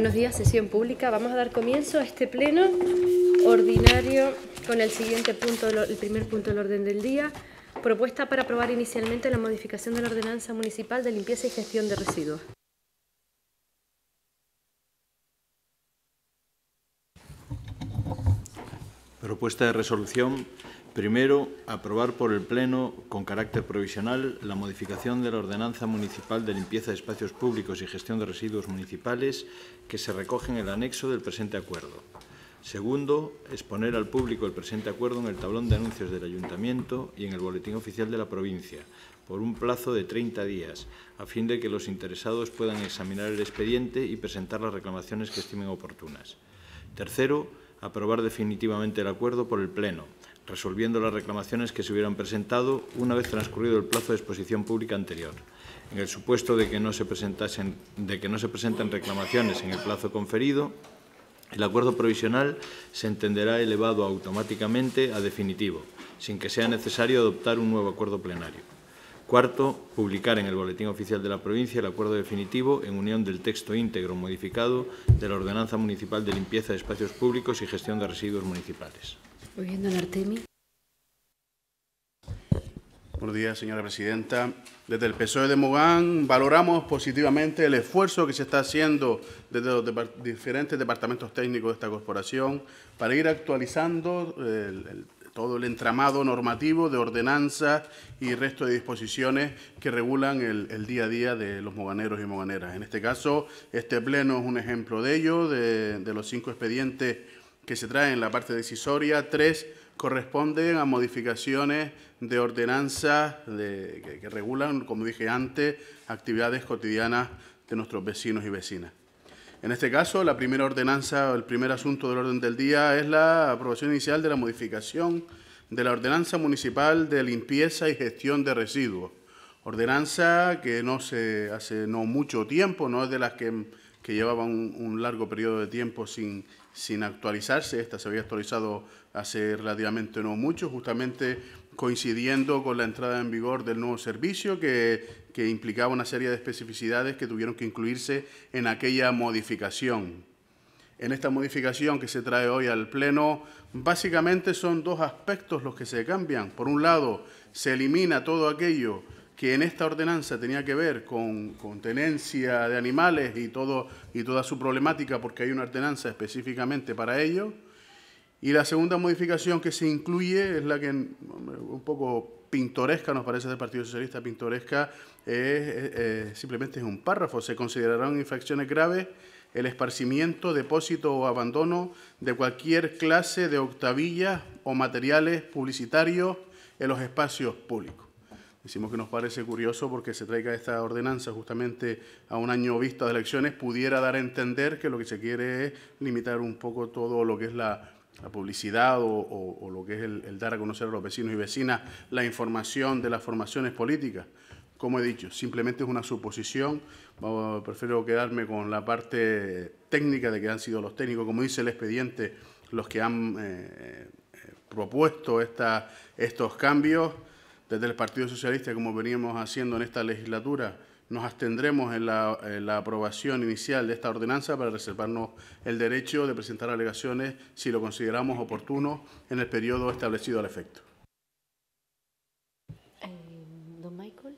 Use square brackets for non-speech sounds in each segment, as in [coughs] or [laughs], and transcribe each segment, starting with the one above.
Buenos días, sesión pública. Vamos a dar comienzo a este pleno ordinario con el siguiente punto, el primer punto del orden del día. Propuesta para aprobar inicialmente la modificación de la ordenanza municipal de limpieza y gestión de residuos. Propuesta de resolución Primero, aprobar por el Pleno, con carácter provisional, la modificación de la Ordenanza Municipal de Limpieza de Espacios Públicos y Gestión de Residuos Municipales que se recoge en el anexo del presente acuerdo. Segundo, exponer al público el presente acuerdo en el tablón de anuncios del Ayuntamiento y en el Boletín Oficial de la Provincia, por un plazo de 30 días, a fin de que los interesados puedan examinar el expediente y presentar las reclamaciones que estimen oportunas. Tercero, aprobar definitivamente el acuerdo por el Pleno, resolviendo las reclamaciones que se hubieran presentado una vez transcurrido el plazo de exposición pública anterior. En el supuesto de que no se, presenten reclamaciones en el plazo conferido, el acuerdo provisional se entenderá elevado automáticamente a definitivo, sin que sea necesario adoptar un nuevo acuerdo plenario. Cuarto, publicar en el Boletín Oficial de la Provincia el acuerdo definitivo en unión del texto íntegro modificado de la Ordenanza Municipal de Limpieza de Espacios Públicos y Gestión de Residuos Municipales en Artemi. Buenos días, señora presidenta. Desde el PSOE de Mogán valoramos positivamente el esfuerzo que se está haciendo desde los diferentes departamentos técnicos de esta corporación para ir actualizando todo el entramado normativo de ordenanza y resto de disposiciones que regulan el, día a día de los moganeros y moganeras. En este caso, este pleno es un ejemplo de ello, de los cinco expedientes que se trae en la parte decisoria, tres corresponden a modificaciones de ordenanzas que, regulan, como dije antes, actividades cotidianas de nuestros vecinos y vecinas. En este caso, la primera ordenanza, el primer asunto del orden del día es la aprobación inicial de la modificación de la Ordenanza Municipal de Limpieza y Gestión de Residuos. Ordenanza que no se hace no mucho tiempo, no es de las que, que llevaban un largo periodo de tiempo sin, sin actualizarse. Esta se había actualizado hace relativamente no mucho, justamente coincidiendo con la entrada en vigor del nuevo servicio que, que implicaba una serie de especificidades que tuvieron que incluirse en aquella modificación. En esta modificación que se trae hoy al Pleno, básicamente son dos aspectos los que se cambian. Por un lado, se elimina todo aquello que en esta ordenanza tenía que ver con, tenencia de animales y, todo, y toda su problemática, porque hay una ordenanza específicamente para ello. Y la segunda modificación que se incluye es la que un poco pintoresca, nos parece del Partido Socialista pintoresca, simplemente es un párrafo. Se considerarán infracciones graves el esparcimiento, depósito o abandono de cualquier clase de octavillas o materiales publicitarios en los espacios públicos. Decimos que nos parece curioso porque se traiga esta ordenanza justamente a un año vista de elecciones, pudiera dar a entender que lo que se quiere es limitar un poco todo lo que es la, publicidad o, lo que es el, dar a conocer a los vecinos y vecinas la información de las formaciones políticas. Como he dicho, simplemente es una suposición, prefiero quedarme con la parte técnica de que han sido los técnicos, como dice el expediente, los que han eh, eh, propuesto esta, estos cambios. Desde el Partido Socialista, como veníamos haciendo en esta legislatura, nos abstendremos en la, aprobación inicial de esta ordenanza para reservarnos el derecho de presentar alegaciones si lo consideramos oportuno en el periodo establecido al efecto. Eh, don Michael.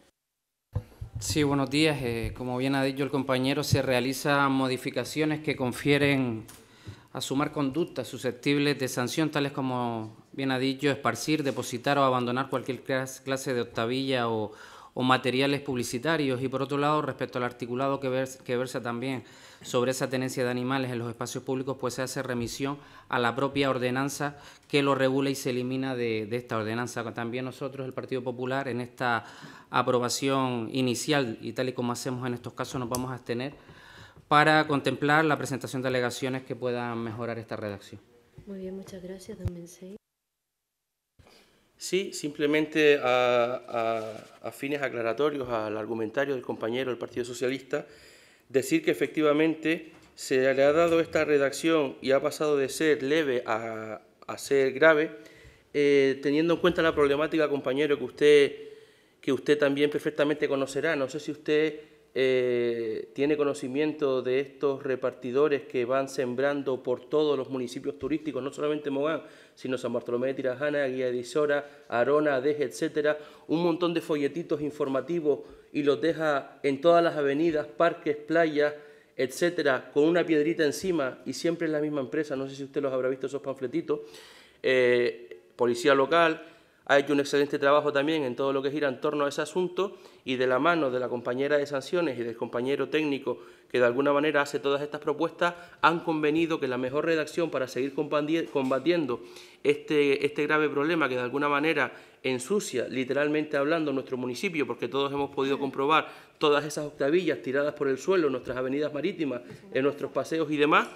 Sí, buenos días. Eh, como bien ha dicho el compañero, se realizan modificaciones que confieren asumar conductas susceptibles de sanción, tales como, bien ha dicho, esparcir, depositar o abandonar cualquier clase de octavilla o, materiales publicitarios. Y por otro lado, respecto al articulado que, versa también sobre esa tenencia de animales en los espacios públicos, pues se hace remisión a la propia ordenanza que lo regula y se elimina de, de esta ordenanza. También nosotros, el Partido Popular, en esta aprobación inicial y tal y como hacemos en estos casos, nos vamos a abstener para contemplar la presentación de alegaciones que puedan mejorar esta redacción. Muy bien, muchas gracias, don Mensei. Sí, simplemente a, fines aclaratorios al argumentario del compañero del Partido Socialista, decir que efectivamente se le ha dado esta redacción y ha pasado de ser leve a, ser grave, eh, teniendo en cuenta la problemática, compañero, que usted, que usted también perfectamente conocerá. No sé si usted eh, tiene conocimiento de estos repartidores que van sembrando por todos los municipios turísticos, no solamente Mogán, sino San Bartolomé de Tirajana, Guía Isora, Arona, Adeje, etcétera, un montón de folletitos informativos y los deja en todas las avenidas, parques, playas, etcétera, con una piedrita encima y siempre en la misma empresa, no sé si usted los habrá visto esos panfletitos, eh, policía local, ha hecho un excelente trabajo también en todo lo que gira en torno a ese asunto y de la mano de la compañera de sanciones y del compañero técnico que de alguna manera hace todas estas propuestas, han convenido que la mejor redacción para seguir combatiendo este, este grave problema que de alguna manera ensucia, literalmente hablando, nuestro municipio, porque todos hemos podido comprobar todas esas octavillas tiradas por el suelo, en nuestras avenidas marítimas, en nuestros paseos y demás,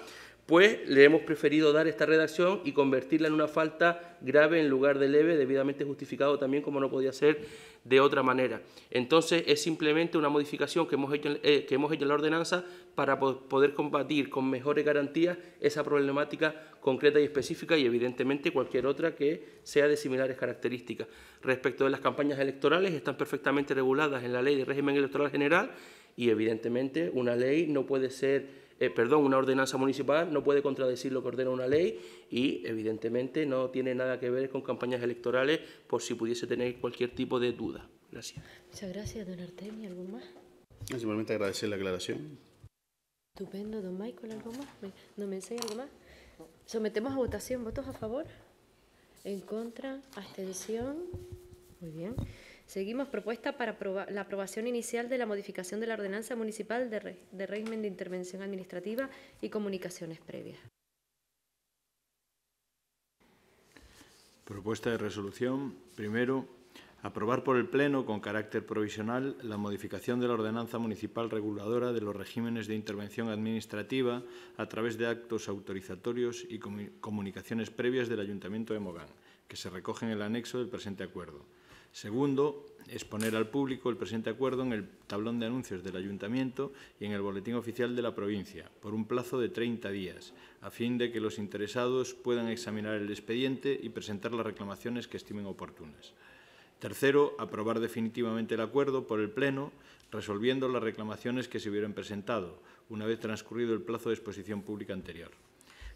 pues le hemos preferido dar esta redacción y convertirla en una falta grave en lugar de leve, debidamente justificado también como no podía ser de otra manera. Entonces es simplemente una modificación que hemos hecho, eh, que hemos hecho en la ordenanza para poder combatir con mejores garantías esa problemática concreta y específica y evidentemente cualquier otra que sea de similares características. Respecto de las campañas electorales, están perfectamente reguladas en la ley de régimen electoral general y evidentemente una ley no puede ser eh, perdón, una ordenanza municipal no puede contradecir lo que ordena una ley y, evidentemente, no tiene nada que ver con campañas electorales por si pudiese tener cualquier tipo de duda. Gracias. Muchas gracias, don Artemio. ¿Algún más? Simplemente agradecer la aclaración. Estupendo, don Michael. ¿Algo más? ¿No me enseña algo más? Sometemos a votación. ¿Votos a favor? ¿En contra? ¿Abstención? Muy bien. Seguimos propuesta para la aprobación inicial de la modificación de la ordenanza municipal de, régimen de intervención administrativa y comunicaciones previas. Propuesta de resolución. Primero, aprobar por el Pleno con carácter provisional la modificación de la ordenanza municipal reguladora de los regímenes de intervención administrativa a través de actos autorizatorios y comunicaciones previas del Ayuntamiento de Mogán, que se recoge en el anexo del presente acuerdo. Segundo, exponer al público el presente acuerdo en el tablón de anuncios del Ayuntamiento y en el Boletín Oficial de la provincia, por un plazo de 30 días, a fin de que los interesados puedan examinar el expediente y presentar las reclamaciones que estimen oportunas. Tercero, aprobar definitivamente el acuerdo por el Pleno, resolviendo las reclamaciones que se hubieran presentado, una vez transcurrido el plazo de exposición pública anterior.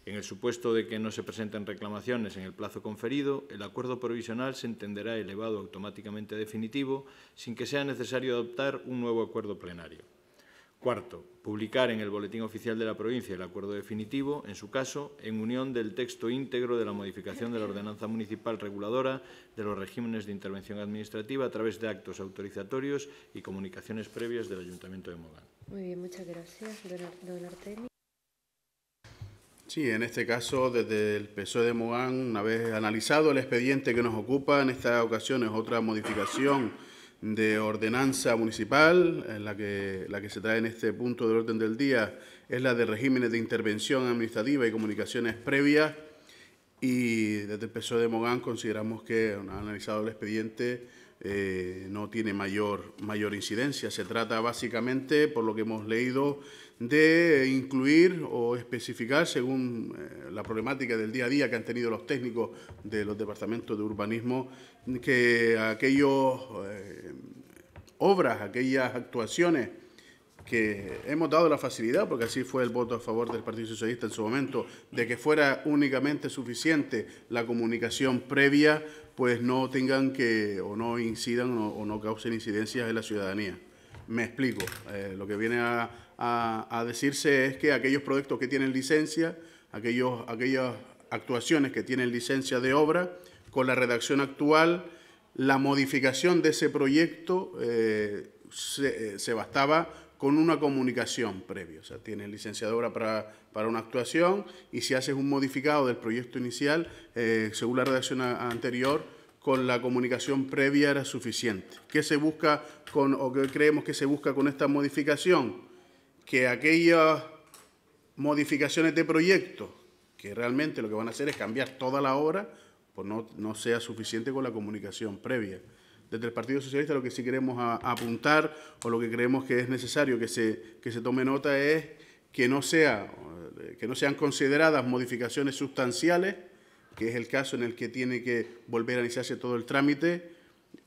En el supuesto de que no se presenten reclamaciones en el plazo conferido, el acuerdo provisional se entenderá elevado automáticamente a definitivo sin que sea necesario adoptar un nuevo acuerdo plenario. Cuarto, publicar en el Boletín Oficial de la Provincia el acuerdo definitivo, en su caso, en unión del texto íntegro de la modificación de la Ordenanza Municipal Reguladora de los Regímenes de Intervención Administrativa a través de actos autorizatorios y comunicaciones previas del Ayuntamiento de Mogán. Muy bien, muchas gracias, don Sí, en este caso, desde el PSOE de Mogán, una vez analizado el expediente que nos ocupa, en esta ocasión es otra modificación de ordenanza municipal, en la que, la que se trae en este punto del orden del día, es la de regímenes de intervención administrativa y comunicaciones previas. Y desde el PSOE de Mogán consideramos que, analizado el expediente, eh, no tiene mayor, mayor incidencia. Se trata básicamente, por lo que hemos leído, de incluir o especificar, según eh, la problemática del día a día que han tenido los técnicos de los departamentos de urbanismo, que aquellas eh, obras, aquellas actuaciones que hemos dado la facilidad, porque así fue el voto a favor del Partido Socialista en su momento, de que fuera únicamente suficiente la comunicación previa pues no tengan que o no incidan o, no causen incidencias en la ciudadanía. Me explico. Eh, lo que viene a, decirse es que aquellos proyectos que tienen licencia, aquellos, aquellas actuaciones que tienen licencia de obra, con la redacción actual, la modificación de ese proyecto eh, se, eh, se, bastaba con una comunicación previa. O sea, tienes licenciadora para, una actuación y si haces un modificado del proyecto inicial, eh, según la redacción anterior, con la comunicación previa era suficiente. ¿Qué se busca con, o creemos que se busca con esta modificación? Que aquellas modificaciones de proyecto, que realmente lo que van a hacer es cambiar toda la obra, pues no sea suficiente con la comunicación previa desde el Partido Socialista lo que sí queremos apuntar o lo que creemos que es necesario que se, que se tome nota es que no, sea, que no sean consideradas modificaciones sustanciales, que es el caso en el que tiene que volver a iniciarse todo el trámite,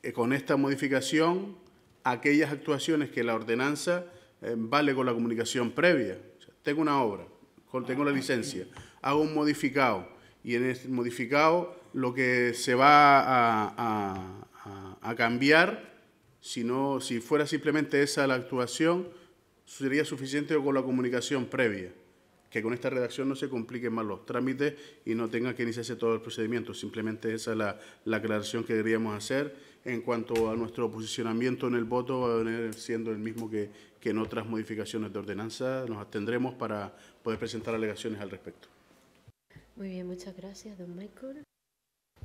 eh, con esta modificación aquellas actuaciones que la ordenanza eh, vale con la comunicación previa. tengo una obra, tengo la ah, licencia, hago un modificado y en ese modificado lo que se va a, a cambiar, si, si fuera simplemente esa la actuación, sería suficiente con la comunicación previa, que con esta redacción no se compliquen más los trámites y no tenga que iniciarse todo el procedimiento. Simplemente esa es la, la aclaración que deberíamos hacer en cuanto a nuestro posicionamiento en el voto, va a venir siendo el mismo que, que en otras modificaciones de ordenanza. Nos atendremos para poder presentar alegaciones al respecto. Muy bien, muchas gracias, don Michael.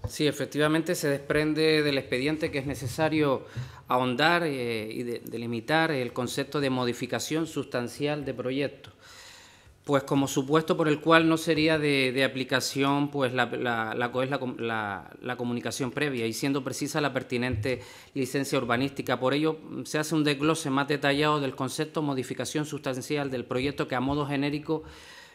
Sí, efectivamente se desprende del expediente que es necesario ahondar eh, y delimitar el concepto de modificación sustancial de proyecto, pues como supuesto por el cual no sería de, aplicación pues la, la, comunicación previa y siendo precisa la pertinente licencia urbanística. Por ello se hace un desglose más detallado del concepto modificación sustancial del proyecto que a modo genérico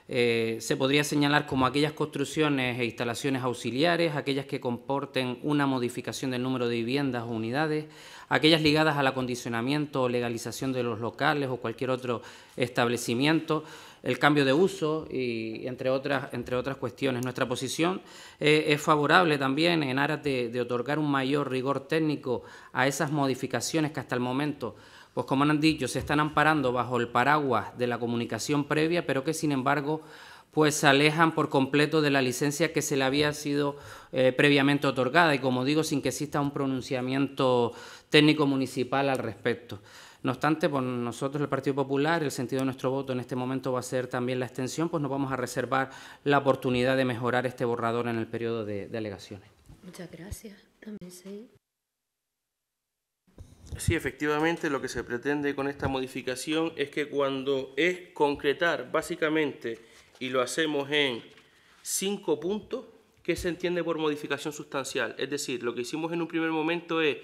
eh, se podría señalar como aquellas construcciones e instalaciones auxiliares, aquellas que comporten una modificación del número de viviendas o unidades, aquellas ligadas al acondicionamiento o legalización de los locales o cualquier otro establecimiento, el cambio de uso y entre otras, entre otras cuestiones. Nuestra posición eh, es favorable también en aras de otorgar un mayor rigor técnico a esas modificaciones que hasta el momento pues como han dicho, se están amparando bajo el paraguas de la comunicación previa, pero que sin embargo pues se alejan por completo de la licencia que se le había sido eh, previamente otorgada y como digo, sin que exista un pronunciamiento técnico municipal al respecto. No obstante, por pues nosotros, el Partido Popular, el sentido de nuestro voto en este momento va a ser también la extensión, pues nos vamos a reservar la oportunidad de mejorar este borrador en el periodo de, de alegaciones. Muchas gracias. Sí, efectivamente, lo que se pretende con esta modificación es que cuando es concretar, básicamente, y lo hacemos en cinco puntos, ¿qué se entiende por modificación sustancial? Es decir, lo que hicimos en un primer momento es,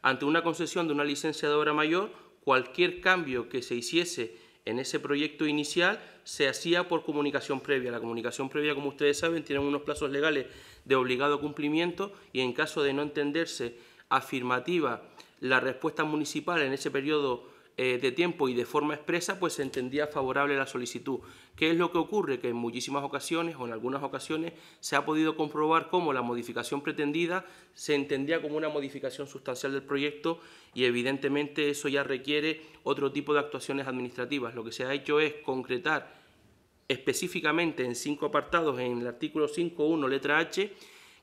ante una concesión de una licencia de obra mayor, cualquier cambio que se hiciese en ese proyecto inicial se hacía por comunicación previa. La comunicación previa, como ustedes saben, tiene unos plazos legales de obligado cumplimiento y en caso de no entenderse afirmativa la respuesta municipal en ese periodo eh, de tiempo y de forma expresa, pues se entendía favorable la solicitud. ¿Qué es lo que ocurre? Que en muchísimas ocasiones o en algunas ocasiones se ha podido comprobar cómo la modificación pretendida se entendía como una modificación sustancial del proyecto y evidentemente eso ya requiere otro tipo de actuaciones administrativas. Lo que se ha hecho es concretar específicamente en cinco apartados en el artículo 5.1 letra H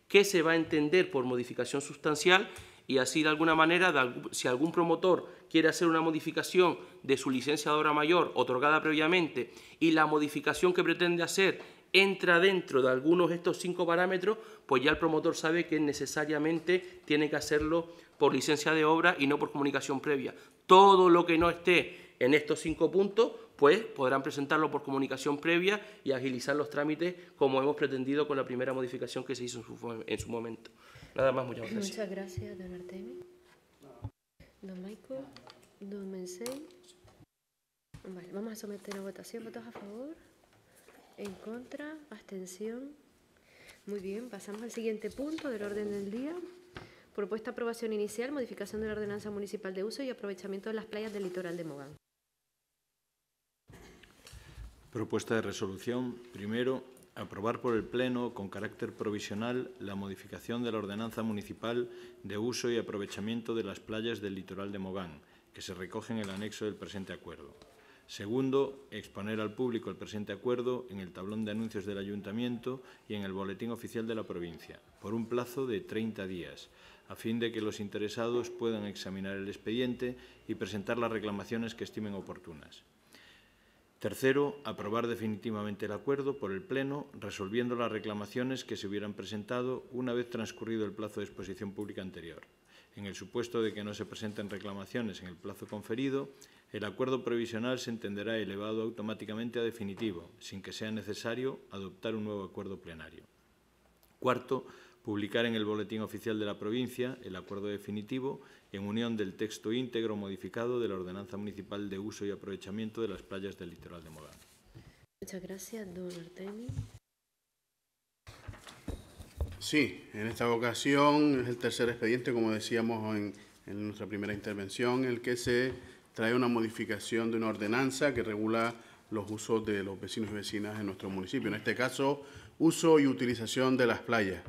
qué se va a entender por modificación sustancial y así de alguna manera, si algún promotor quiere hacer una modificación de su licencia de obra mayor otorgada previamente y la modificación que pretende hacer entra dentro de algunos de estos cinco parámetros, pues ya el promotor sabe que necesariamente tiene que hacerlo por licencia de obra y no por comunicación previa. Todo lo que no esté en estos cinco puntos, pues podrán presentarlo por comunicación previa y agilizar los trámites como hemos pretendido con la primera modificación que se hizo en su momento. Nada más, muchas gracias. Muchas gracias, don Artemis. don Michael, don Mensei. Vale, vamos a someter a votación. ¿Votos a favor? ¿En contra? ¿Abstención? Muy bien, pasamos al siguiente punto del orden del día. Propuesta de aprobación inicial, modificación de la ordenanza municipal de uso y aprovechamiento de las playas del litoral de Mogán. Propuesta de resolución. Primero, Aprobar por el Pleno, con carácter provisional, la modificación de la ordenanza municipal de uso y aprovechamiento de las playas del litoral de Mogán, que se recoge en el anexo del presente acuerdo. Segundo, exponer al público el presente acuerdo en el tablón de anuncios del Ayuntamiento y en el Boletín Oficial de la Provincia, por un plazo de 30 días, a fin de que los interesados puedan examinar el expediente y presentar las reclamaciones que estimen oportunas. Tercero, aprobar definitivamente el acuerdo por el Pleno, resolviendo las reclamaciones que se hubieran presentado una vez transcurrido el plazo de exposición pública anterior. En el supuesto de que no se presenten reclamaciones en el plazo conferido, el acuerdo provisional se entenderá elevado automáticamente a definitivo, sin que sea necesario adoptar un nuevo acuerdo plenario. Cuarto, publicar en el Boletín Oficial de la Provincia el acuerdo definitivo en unión del texto íntegro modificado de la Ordenanza Municipal de Uso y Aprovechamiento de las Playas del Litoral de Mogán. Muchas gracias, don Artemio. Sí, en esta ocasión es el tercer expediente, como decíamos en, en nuestra primera intervención, el que se trae una modificación de una ordenanza que regula los usos de los vecinos y vecinas en nuestro municipio. En este caso, uso y utilización de las playas.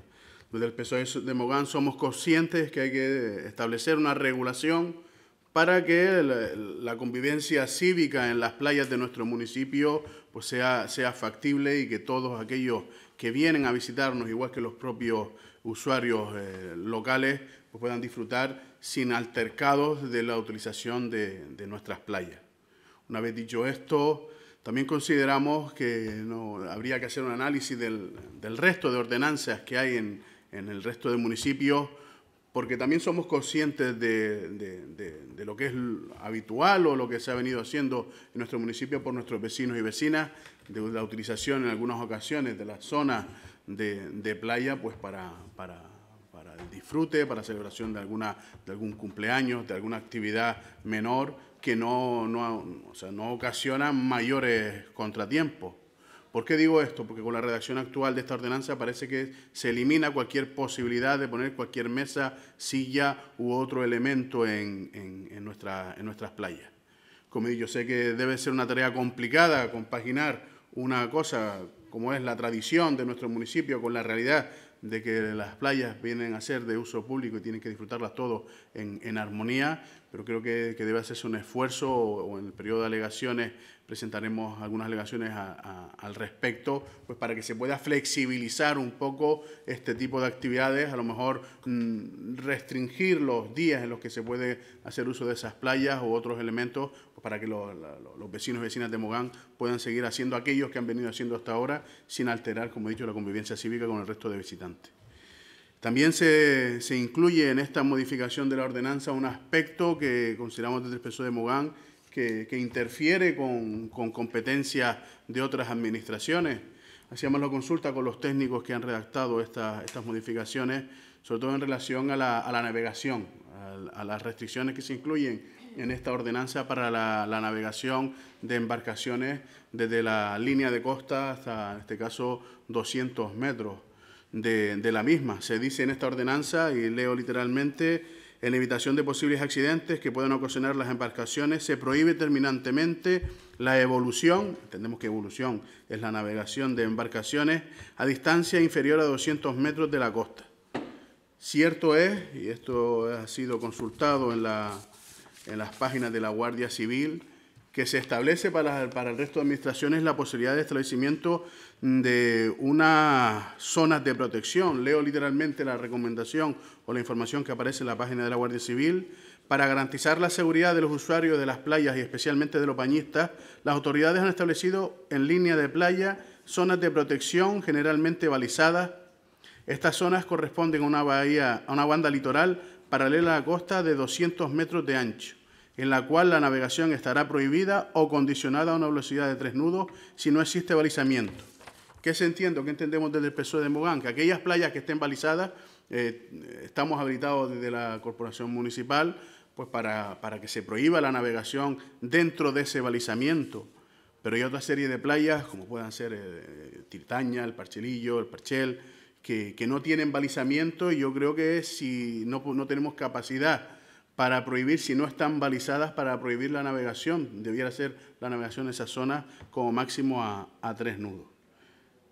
Desde el PSOE e de Mogán somos conscientes que hay que establecer una regulación para que la, convivencia cívica en las playas de nuestro municipio pues sea, sea factible y que todos aquellos que vienen a visitarnos, igual que los propios usuarios eh, locales, pues puedan disfrutar sin altercados de la utilización de, de nuestras playas. Una vez dicho esto, también consideramos que no, habría que hacer un análisis del, del resto de ordenanzas que hay en, en el resto de municipios, porque también somos conscientes de, lo que es habitual o lo que se ha venido haciendo en nuestro municipio por nuestros vecinos y vecinas, de la utilización en algunas ocasiones de la zona de, playa, pues para, para, el disfrute, para celebración de, alguna, de algún cumpleaños, de alguna actividad menor, que no, no, no ocasiona mayores contratiempos. ¿Por qué digo esto? Porque con la redacción actual de esta ordenanza parece que se elimina cualquier posibilidad de poner cualquier mesa, silla u otro elemento en, en nuestras playas. Como yo sé que debe ser una tarea complicada compaginar una cosa como es la tradición de nuestro municipio con la realidad de que las playas vienen a ser de uso público y tienen que disfrutarlas todos en, en, armonía, pero creo que, debe hacerse un esfuerzo o, en el periodo de alegaciones presentaremos algunas alegaciones al respecto, pues para que se pueda flexibilizar un poco este tipo de actividades, a lo mejor mm, restringir los días en los que se puede hacer uso de esas playas u otros elementos pues para que los vecinos y vecinas de Mogán puedan seguir haciendo aquellos que han venido haciendo hasta ahora sin alterar, como he dicho, la convivencia cívica con el resto de visitantes. También se, incluye en esta modificación de la ordenanza un aspecto que consideramos desde el peso de Mogán que, interfiere con, con competencias de otras administraciones. Hacíamos la consulta con los técnicos que han redactado estas modificaciones, sobre todo en relación a la, navegación, a, las restricciones que se incluyen en esta ordenanza para la, la, navegación de embarcaciones desde la línea de costa hasta, en este caso, 200 metros de, la misma. Se dice en esta ordenanza, y leo literalmente, en evitación de posibles accidentes que puedan ocasionar las embarcaciones, se prohíbe terminantemente la evolución, entendemos que evolución es la navegación de embarcaciones a distancia inferior a 200 metros de la costa. Cierto es, y esto ha sido consultado en, en las páginas de la Guardia Civil, que se establece para, el resto de administraciones la posibilidad de establecimiento de unas zonas de protección. Leo literalmente la recomendación o la información que aparece en la página de la Guardia Civil. Para garantizar la seguridad de los usuarios de las playas y especialmente de los bañistas, las autoridades han establecido en línea de playa zonas de protección generalmente balizadas. Estas zonas corresponden a una bahía, a una banda litoral paralela a la costa de 200 metros de ancho en la cual la navegación estará prohibida o condicionada a una velocidad de tres nudos si no existe balizamiento. ¿Qué se entiende? ¿Qué entendemos desde el PSOE de Mogán? Que aquellas playas que estén balizadas, eh, estamos habilitados desde la Corporación Municipal pues para, que se prohíba la navegación dentro de ese balizamiento. Pero hay otra serie de playas, como puedan ser eh, Tirtaña, el Parchelillo, el Parchel, que, no tienen balizamiento y yo creo que si no, no tenemos capacidad para prohibir, si no están balizadas, para prohibir la navegación. Debiera ser la navegación de esa zona como máximo a, tres nudos.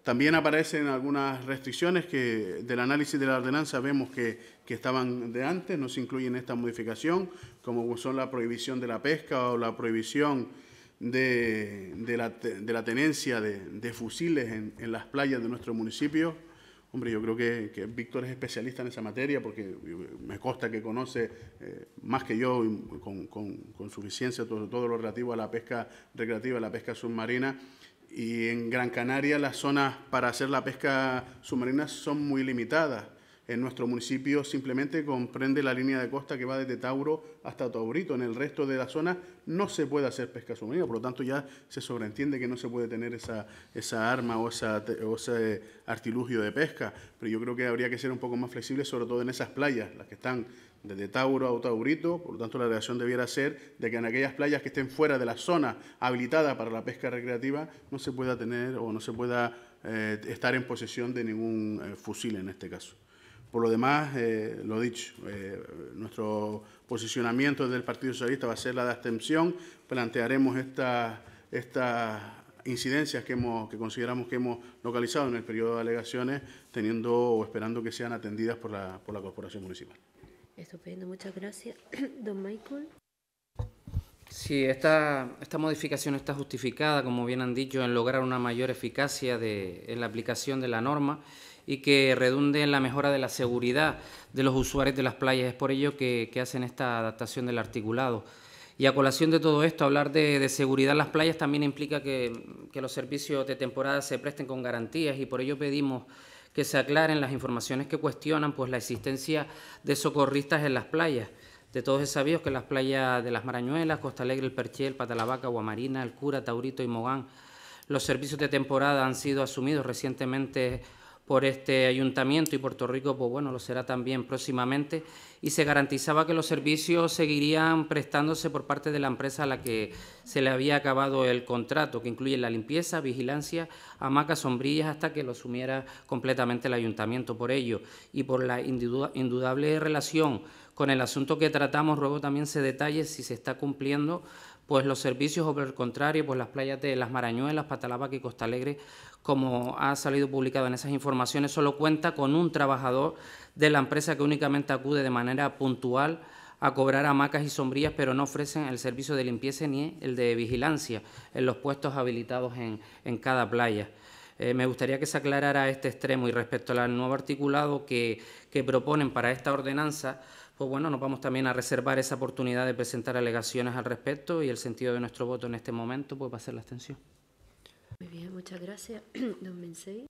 También aparecen algunas restricciones que del análisis de la ordenanza vemos que, estaban de antes, no se incluyen esta modificación, como son la prohibición de la pesca o la prohibición de, la, tenencia de, fusiles en las playas de nuestro municipio Hombre, yo creo que, que, Víctor es especialista en esa materia porque me consta que conoce eh, más que yo con, con, con, suficiencia todo, todo lo relativo a la pesca recreativa, a la pesca submarina. Y en Gran Canaria las zonas para hacer la pesca submarina son muy limitadas. En nuestro municipio simplemente comprende la línea de costa que va desde Tauro hasta Taurito. En el resto de la zona no se puede hacer pesca submarina, por lo tanto ya se sobreentiende que no se puede tener esa, esa arma o, esa, ese artilugio de pesca. Pero yo creo que habría que ser un poco más flexible, sobre todo en esas playas, las que están desde Tauro a Taurito, por lo tanto la relación debiera ser de que en aquellas playas que estén fuera de la zona habilitada para la pesca recreativa no se pueda tener o no se pueda eh, estar en posesión de ningún eh, fusil en este caso. Por lo demás, eh, lo dicho, eh, nuestro posicionamiento desde el Partido Socialista va a ser la de abstención. Plantearemos estas incidencias que, consideramos que hemos localizado en el periodo de alegaciones, teniendo o esperando que sean atendidas por la, Corporación Municipal. Estupendo, muchas gracias. [coughs] Don Michael. Sí, esta, modificación está justificada, como bien han dicho, en lograr una mayor eficacia en la aplicación de la norma y que redunde en la mejora de la seguridad de los usuarios de las playas. Es por ello que, hacen esta adaptación del articulado. Y a colación de todo esto, hablar de, seguridad en las playas también implica que, los servicios de temporada se presten con garantías y por ello pedimos que se aclaren las informaciones que cuestionan pues, la existencia de socorristas en las playas. De todos es sabido que las playas de las Marañuelas, Costa Alegre, El Perchel, Patalabaca, Guamarina, El Cura, Taurito y Mogán, los servicios de temporada han sido asumidos recientemente por este ayuntamiento y Puerto Rico, pues bueno, lo será también próximamente, y se garantizaba que los servicios seguirían prestándose por parte de la empresa a la que se le había acabado el contrato, que incluye la limpieza, vigilancia, hamacas, sombrillas, hasta que lo sumiera completamente el ayuntamiento. Por ello, y por la indudable relación con el asunto que tratamos, ruego también se detalle si se está cumpliendo pues los servicios o por el contrario, pues las playas de Las Marañuelas, Patalabaca y Costa Alegre como ha salido publicado en esas informaciones, solo cuenta con un trabajador de la empresa que únicamente acude de manera puntual a cobrar hamacas y sombrías, pero no ofrecen el servicio de limpieza ni el de vigilancia en los puestos habilitados en, en cada playa. Eh, me gustaría que se aclarara este extremo y respecto al nuevo articulado que, proponen para esta ordenanza, pues bueno, nos vamos también a reservar esa oportunidad de presentar alegaciones al respecto y el sentido de nuestro voto en este momento pues va a ser la extensión. Muy bien, muchas gracias, [clears throat] don Mensei.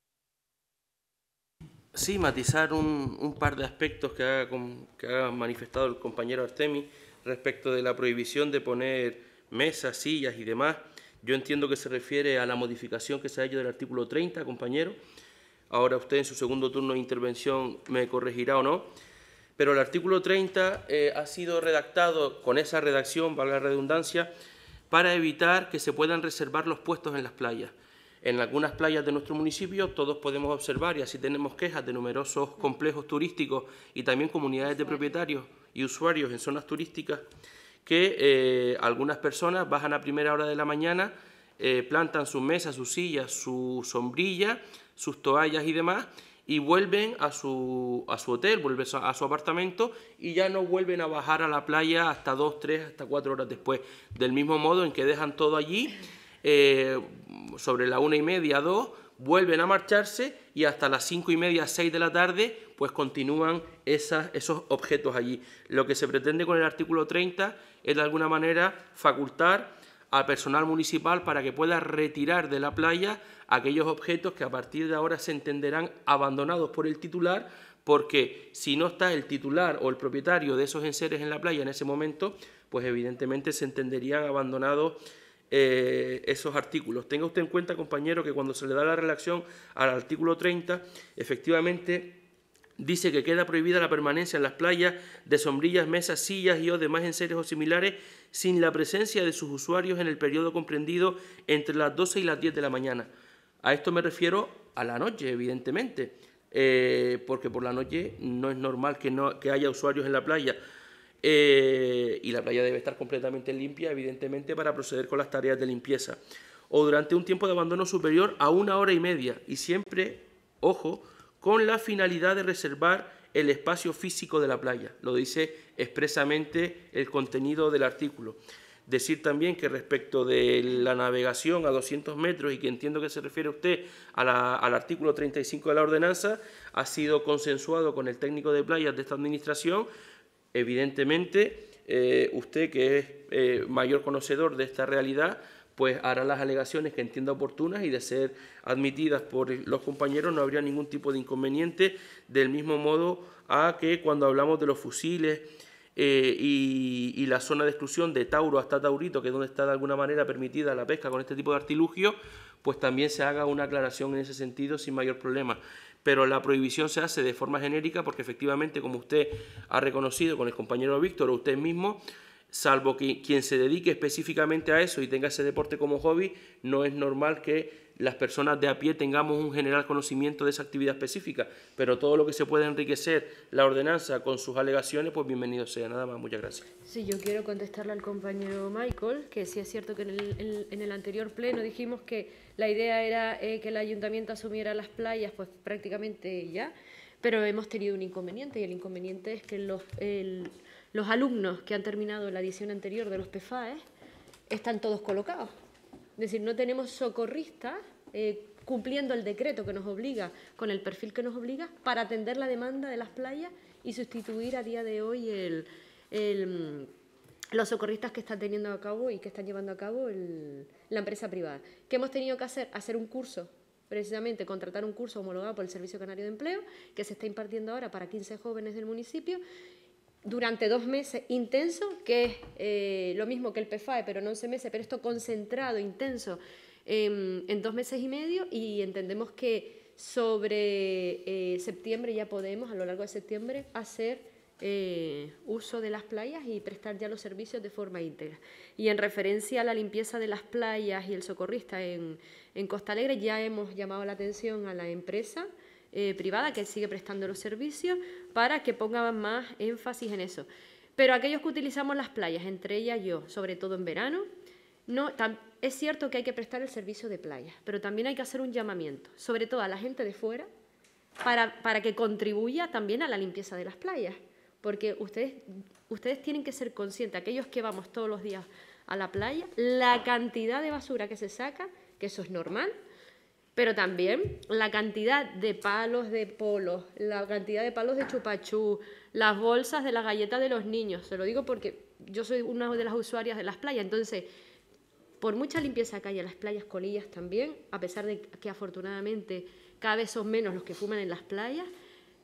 Sí, matizar un, par de aspectos que ha, que manifestado el compañero Artemi respecto de la prohibición de poner mesas, sillas y demás. Yo entiendo que se refiere a la modificación que se ha hecho del artículo 30, compañero. Ahora usted en su segundo turno de intervención me corregirá o no. Pero el artículo 30 eh, ha sido redactado con esa redacción, valga la redundancia, para evitar que se puedan reservar los puestos en las playas. En algunas playas de nuestro municipio todos podemos observar, y así tenemos quejas de numerosos complejos turísticos y también comunidades de propietarios y usuarios en zonas turísticas, que eh, algunas personas bajan a primera hora de la mañana, eh, plantan sus mesas, sus sillas, su sombrilla, sus toallas y demás, y vuelven a su, a su hotel, vuelven a su apartamento y ya no vuelven a bajar a la playa hasta dos, tres, hasta cuatro horas después. Del mismo modo en que dejan todo allí, eh, sobre la una y media, dos... vuelven a marcharse y hasta las cinco y media, seis de la tarde, pues continúan esas, esos objetos allí. Lo que se pretende con el artículo 30 es de alguna manera facultar al personal municipal para que pueda retirar de la playa aquellos objetos que a partir de ahora se entenderán abandonados por el titular porque si no está el titular o el propietario de esos enseres en la playa en ese momento, pues evidentemente se entenderían abandonados eh, esos artículos. Tenga usted en cuenta, compañero, que cuando se le da la relación al artículo 30, efectivamente dice que queda prohibida la permanencia en las playas de sombrillas, mesas, sillas y o demás enseres o similares sin la presencia de sus usuarios en el periodo comprendido entre las 12 y las 10 de la mañana. A esto me refiero a la noche, evidentemente, eh, porque por la noche no es normal que, no, haya usuarios en la playa. Eh, y la playa debe estar completamente limpia, evidentemente, para proceder con las tareas de limpieza. O durante un tiempo de abandono superior a una hora y media. Y siempre, ojo, con la finalidad de reservar el espacio físico de la playa. Lo dice expresamente el contenido del artículo. Decir también que respecto de la navegación a 200 metros y que entiendo que se refiere usted a la, al artículo 35 de la ordenanza, ha sido consensuado con el técnico de playas de esta administración. Evidentemente, eh, usted que es eh, mayor conocedor de esta realidad, pues hará las alegaciones que entienda oportunas y de ser admitidas por los compañeros no habría ningún tipo de inconveniente. Del mismo modo a que cuando hablamos de los fusiles, eh, y, y, la zona de exclusión de Tauro hasta Taurito, que es donde está de alguna manera permitida la pesca con este tipo de artilugio, pues también se haga una aclaración en ese sentido sin mayor problema. Pero la prohibición se hace de forma genérica porque efectivamente, como usted ha reconocido con el compañero Víctor o usted mismo, salvo que quien se dedique específicamente a eso y tenga ese deporte como hobby, no es normal que las personas de a pie tengamos un general conocimiento de esa actividad específica, pero todo lo que se pueda enriquecer la ordenanza con sus alegaciones, pues bienvenido sea. Nada más, muchas gracias. Sí, yo quiero contestarle al compañero Michael, que sí es cierto que en el, anterior pleno dijimos que la idea era eh, que el ayuntamiento asumiera las playas, pues prácticamente ya, pero hemos tenido un inconveniente y el inconveniente es que los, los alumnos que han terminado la edición anterior de los PFAE están todos colocados. Es decir, no tenemos socorristas eh, cumpliendo el decreto que nos obliga, con el perfil que nos obliga, para atender la demanda de las playas y sustituir a día de hoy los socorristas que están teniendo a cabo y que están llevando a cabo la empresa privada. ¿Qué hemos tenido que hacer? Hacer un curso precisamente contratar un curso homologado por el Servicio Canario de Empleo, que se está impartiendo ahora para 15 jóvenes del municipio, durante dos meses intenso, que es eh, lo mismo que el PFAE, pero no 11 meses, pero esto concentrado, intenso, em, en, dos meses y medio y entendemos que sobre eh, septiembre ya podemos, a lo largo de septiembre, hacer eh, uso de las playas y prestar ya los servicios de forma íntegra. Y en referencia a la limpieza de las playas y el socorrista en, en Costa Alegre, ya hemos llamado la atención a la empresa eh, privada que sigue prestando los servicios para que pongan más énfasis en eso. Pero aquellos que utilizamos las playas, entre ellas yo, sobre todo en verano, no, es cierto que hay que prestar el servicio de playas, pero también hay que hacer un llamamiento, sobre todo a la gente de fuera, para, para que contribuya también a la limpieza de las playas. Porque ustedes, ustedes tienen que ser conscientes, aquellos que vamos todos los días a la playa, la cantidad de basura que se saca, que eso es normal, pero también la cantidad de palos de polo, la cantidad de palos de chupachú, las bolsas de las galletas de los niños. Se lo digo porque yo soy una de las usuarias de las playas. Entonces, por mucha limpieza que haya en las playas colillas también, a pesar de que afortunadamente cada vez son menos los que fuman en las playas,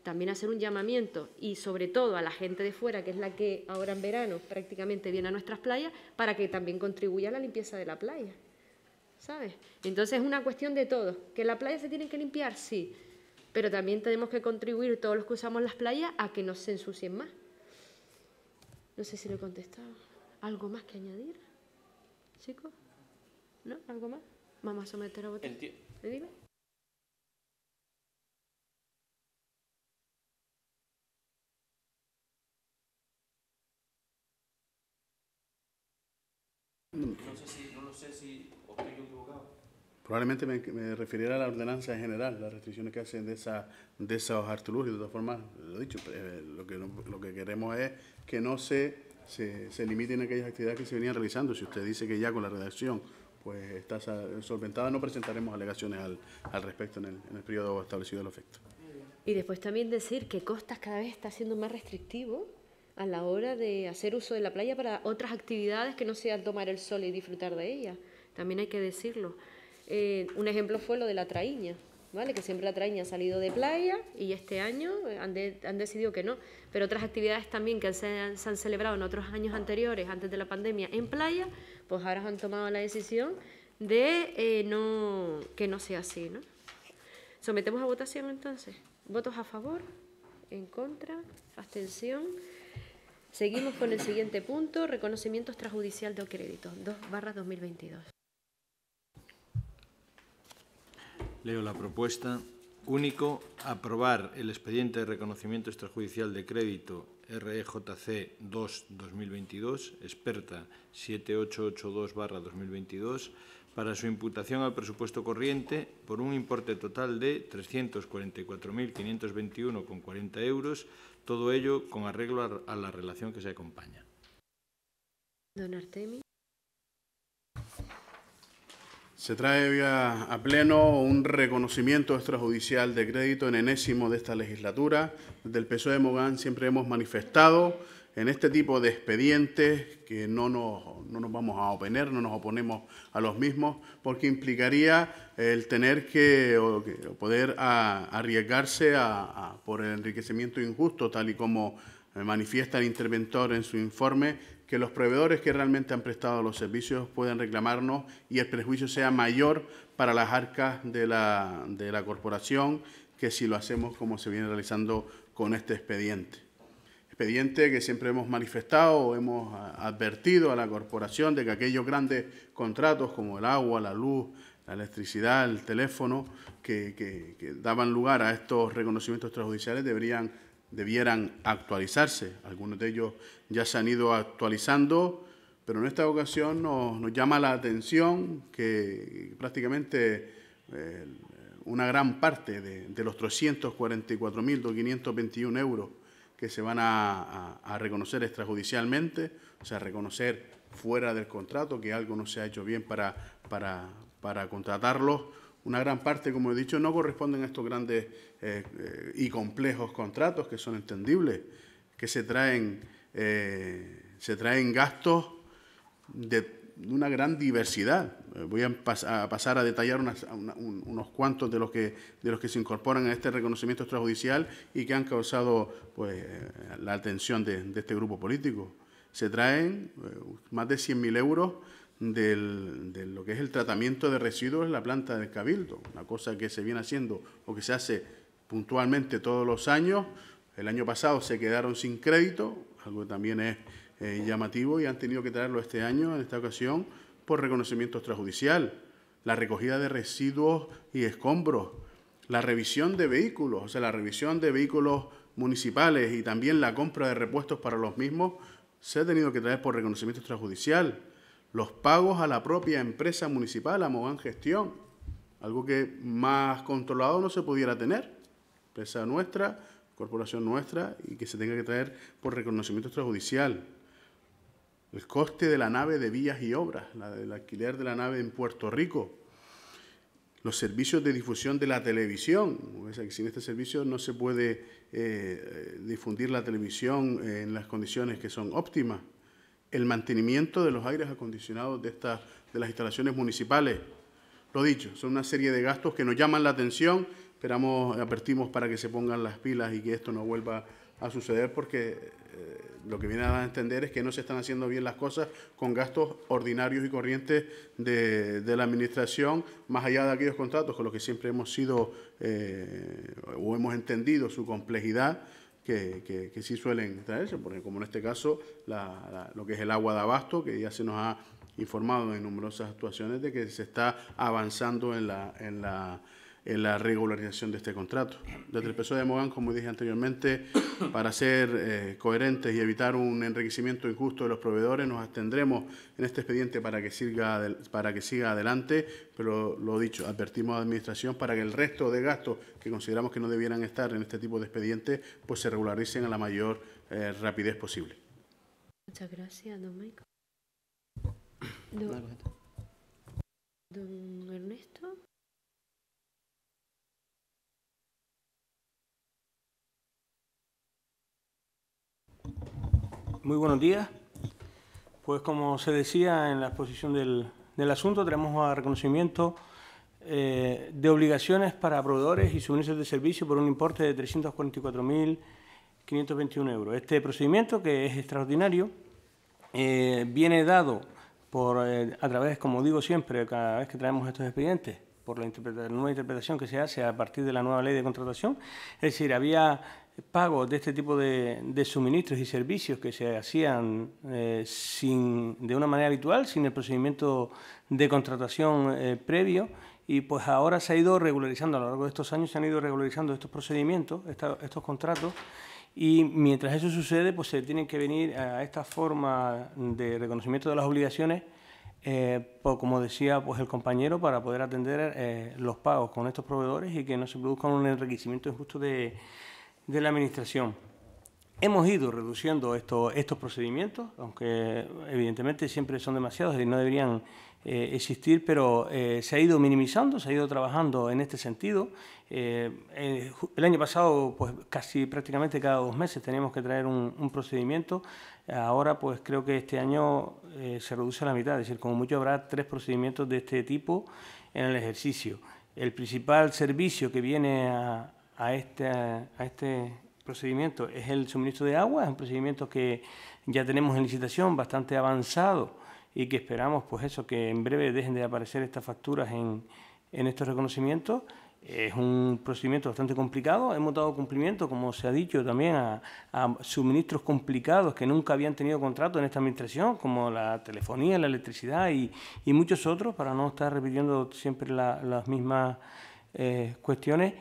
también hacer un llamamiento y sobre todo a la gente de fuera, que es la que ahora en verano prácticamente viene a nuestras playas, para que también contribuya a la limpieza de la playa. ¿sabes? Entonces es una cuestión de todo ¿Que la playa se tiene que limpiar? Sí. Pero también tenemos que contribuir todos los que usamos las playas a que no se ensucien más. No sé si lo he contestado. ¿Algo más que añadir? ¿Chicos? ¿No? ¿Algo más? Vamos a someter a votación. Mm. no sé si Probablemente me, me refiriera a la ordenanza general, las restricciones que hacen de, esa, de esos artilugios. De todas formas, lo dicho, pues, eh, lo que, lo que queremos es que no se, se, se limiten aquellas actividades que se venían realizando. Si usted dice que ya con la redacción pues está solventada, no presentaremos alegaciones al, al respecto en el, en el periodo establecido del efecto. Y después también decir que Costas cada vez está siendo más restrictivo a la hora de hacer uso de la playa para otras actividades que no sea tomar el sol y disfrutar de ella. También hay que decirlo. Eh, un ejemplo fue lo de la traíña, ¿vale? Que siempre la traíña ha salido de playa y este año eh, han, decidido que no. Pero otras actividades también que se han, celebrado en otros años anteriores, antes de la pandemia, en playa, pues ahora han tomado la decisión de eh, no, que no sea así, ¿no? Sometemos a votación entonces. ¿Votos a favor? ¿En contra? ¿Abstención? Seguimos con el siguiente punto, reconocimiento extrajudicial de crédito 2 barra 2022. Leo la propuesta. Único, aprobar el expediente de reconocimiento extrajudicial de crédito REJC 2-2022, experta 7882-2022, para su imputación al presupuesto corriente por un importe total de 344.521,40 euros, todo ello con arreglo a la relación que se acompaña. Don Artemi. Se trae a, pleno un reconocimiento extrajudicial de crédito en enésimo de esta legislatura. Desde el PSOE de Mogán siempre hemos manifestado en este tipo de expedientes que no nos, vamos a oponer, no nos oponemos a los mismos, porque implicaría el tener que o, poder arriesgarse a, por el enriquecimiento injusto, tal y como eh, manifiesta el interventor en su informe, que los proveedores que realmente han prestado los servicios puedan reclamarnos y el prejuicio sea mayor para las arcas de la, corporación que si lo hacemos como se viene realizando con este expediente. Expediente que siempre hemos manifestado hemos advertido a la corporación de que aquellos grandes contratos como el agua, la luz, la electricidad, el teléfono, que, que daban lugar a estos reconocimientos extrajudiciales deberían debieran actualizarse. Algunos de ellos ya se han ido actualizando, pero en esta ocasión nos, llama la atención que prácticamente eh, una gran parte de, los 344.521 euros que se van a, reconocer extrajudicialmente, o sea, reconocer fuera del contrato que algo no se ha hecho bien para, para, para contratarlos, una gran parte, como he dicho, no corresponden a estos grandes eh, eh, y complejos contratos que son entendibles, que se traen, eh, se traen gastos de una gran diversidad. Voy a, pasar a detallar unos cuantos de los, que, de los que se incorporan a este reconocimiento extrajudicial y que han causado pues, la atención de, de este grupo político. Se traen más de 100.000 euros del, de lo que es el tratamiento de residuos en la planta del Cabildo, una cosa que se viene haciendo o que se hace puntualmente todos los años. El año pasado se quedaron sin crédito, algo que también es eh, llamativo, y han tenido que traerlo este año, en esta ocasión, por reconocimiento extrajudicial. La recogida de residuos y escombros, la revisión de vehículos, o sea, la revisión de vehículos municipales y también la compra de repuestos para los mismos, se ha tenido que traer por reconocimiento extrajudicial los pagos a la propia empresa municipal, a Mogán Gestión, algo que más controlado no se pudiera tener. Empresa nuestra, corporación nuestra, y que se tenga que traer por reconocimiento extrajudicial. El coste de la nave de vías y obras, la del alquiler de la nave en Puerto Rico, los servicios de difusión de la televisión. sin este servicio no se puede eh, difundir la televisión en las condiciones que son óptimas el mantenimiento de los aires acondicionados de, estas, de las instalaciones municipales. Lo dicho, son una serie de gastos que nos llaman la atención, esperamos, advertimos para que se pongan las pilas y que esto no vuelva a suceder porque eh, lo que viene a entender es que no se están haciendo bien las cosas con gastos ordinarios y corrientes de, la Administración, más allá de aquellos contratos con los que siempre hemos sido eh, o hemos entendido su complejidad que, sí suelen traerse, porque como en este caso lo que es el agua de abasto, que ya se nos ha informado en numerosas actuaciones de que se está avanzando en la, en la en la regularización de este contrato. Desde el peso de Mogán, como dije anteriormente, para ser eh, coherentes y evitar un enriquecimiento injusto de los proveedores, nos abstendremos en este expediente para que siga, para que siga adelante, pero lo dicho, advertimos a la Administración para que el resto de gastos que consideramos que no debieran estar en este tipo de expediente, pues se regularicen a la mayor eh, rapidez posible. Muchas gracias, don Michael. don Ernesto. Muy buenos días. Pues como se decía en la exposición del, asunto, tenemos a reconocimiento eh, de obligaciones para proveedores y suministros de servicio por un importe de 344.521 euros. Este procedimiento, que es extraordinario, eh, viene dado por, eh, a través, como digo siempre, cada vez que traemos estos expedientes, por la, nueva interpretación que se hace a partir de la nueva ley de contratación. Es decir, había pagos de este tipo de, suministros y servicios que se hacían eh, sin, de una manera habitual, sin el procedimiento de contratación eh, previo. Y pues ahora se ha ido regularizando, a lo largo de estos años se han ido regularizando estos procedimientos, estos contratos. Y mientras eso sucede, pues se tienen que venir a esta forma de reconocimiento de las obligaciones, eh, pues, como decía pues el compañero, para poder atender los pagos con estos proveedores y que no se produzca un enriquecimiento injusto de, de la Administración. Hemos ido reduciendo esto, estos procedimientos, aunque evidentemente siempre son demasiados y no deberían eh, existir, pero eh, se ha ido minimizando, se ha ido trabajando en este sentido. Eh, el año pasado, pues casi prácticamente cada dos meses teníamos que traer un, un procedimiento. Ahora, pues creo que este año se reduce a la mitad, es decir, como mucho habrá tres procedimientos de este tipo en el ejercicio. El principal servicio que viene a, a este, a este procedimiento es el suministro de agua, es un procedimiento que ya tenemos en licitación bastante avanzado y que esperamos pues eso, que en breve dejen de aparecer estas facturas en, en estos reconocimientos. Es un procedimiento bastante complicado, hemos dado cumplimiento, como se ha dicho también, a, a suministros complicados que nunca habían tenido contrato en esta administración, como la telefonía, la electricidad y, y muchos otros, para no estar repitiendo siempre las mismas eh, cuestiones.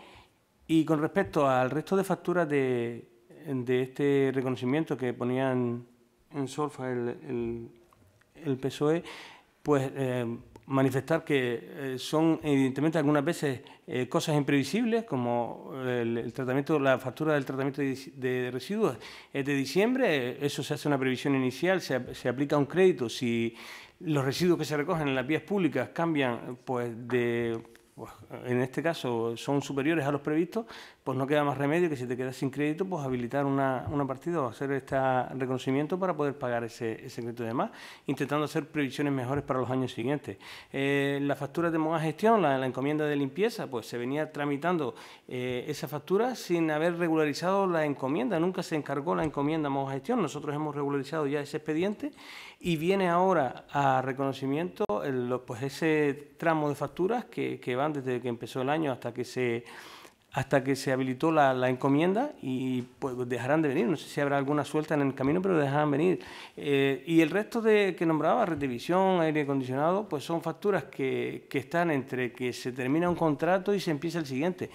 Y con respecto al resto de facturas de, este reconocimiento que ponían en solfa el, PSOE, pues eh, manifestar que eh, son evidentemente algunas veces eh, cosas imprevisibles, como el, tratamiento, la factura del tratamiento de, residuos es de diciembre, eso se hace una previsión inicial, se, se, aplica un crédito, si los residuos que se recogen en las vías públicas cambian pues de en este caso son superiores a los previstos, pues no queda más remedio que si te quedas sin crédito, pues habilitar una, partida o hacer este reconocimiento para poder pagar ese, crédito de más, intentando hacer previsiones mejores para los años siguientes. Eh, la factura de Moga gestión, la, encomienda de limpieza, pues se venía tramitando eh, esa factura sin haber regularizado la encomienda, nunca se encargó la encomienda MOGA gestión, nosotros hemos regularizado ya ese expediente y viene ahora a reconocimiento pues ese tramo de facturas que van desde que empezó el año hasta que se hasta que se habilitó la, encomienda y pues dejarán de venir. No sé si habrá alguna suelta en el camino, pero dejarán venir. Eh, y el resto de que nombraba, visión, aire acondicionado, pues son facturas que, que están entre que se termina un contrato y se empieza el siguiente.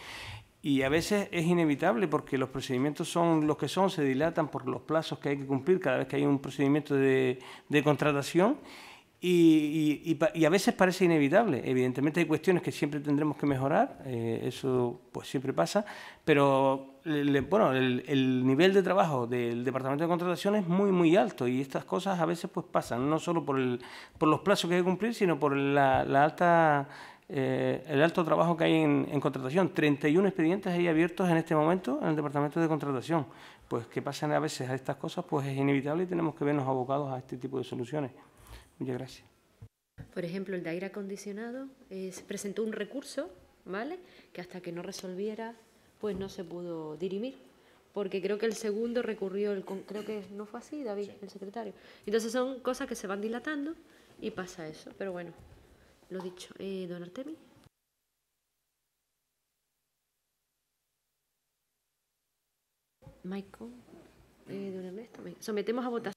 Y a veces es inevitable porque los procedimientos son los que son, se dilatan por los plazos que hay que cumplir cada vez que hay un procedimiento de, de contratación y, a veces parece inevitable. Evidentemente hay cuestiones que siempre tendremos que mejorar, eh, eso pues siempre pasa, pero el, nivel de trabajo del Departamento de Contratación es muy, muy alto y estas cosas a veces pues pasan, no solo por, los plazos que hay que cumplir, sino por la, alta... Eh, el alto trabajo que hay en, en, contratación. 31 expedientes hay abiertos en este momento en el Departamento de Contratación. Pues que pasen a veces a estas cosas, pues es inevitable y tenemos que vernos abocados a este tipo de soluciones. Muchas gracias. Por ejemplo, el de aire acondicionado se presentó un recurso, ¿vale? Que hasta que no resolviera, pues no se pudo dirimir. Porque creo que el segundo recurrió, el creo que no fue así, David, el secretario. Entonces son cosas que se van dilatando y pasa eso. Pero bueno, lo dicho, eh, don Artemis. Michael, eh, don Ernesto, sometemos a votación.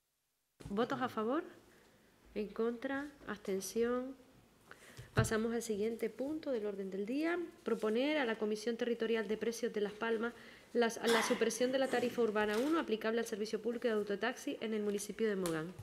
¿Votos a favor? En contra, abstención. Pasamos al siguiente punto del orden del día. Proponer a la Comisión Territorial de Precios de Las Palmas la, supresión de la tarifa urbana 1 aplicable al servicio público de autotaxi en el municipio de Mogán.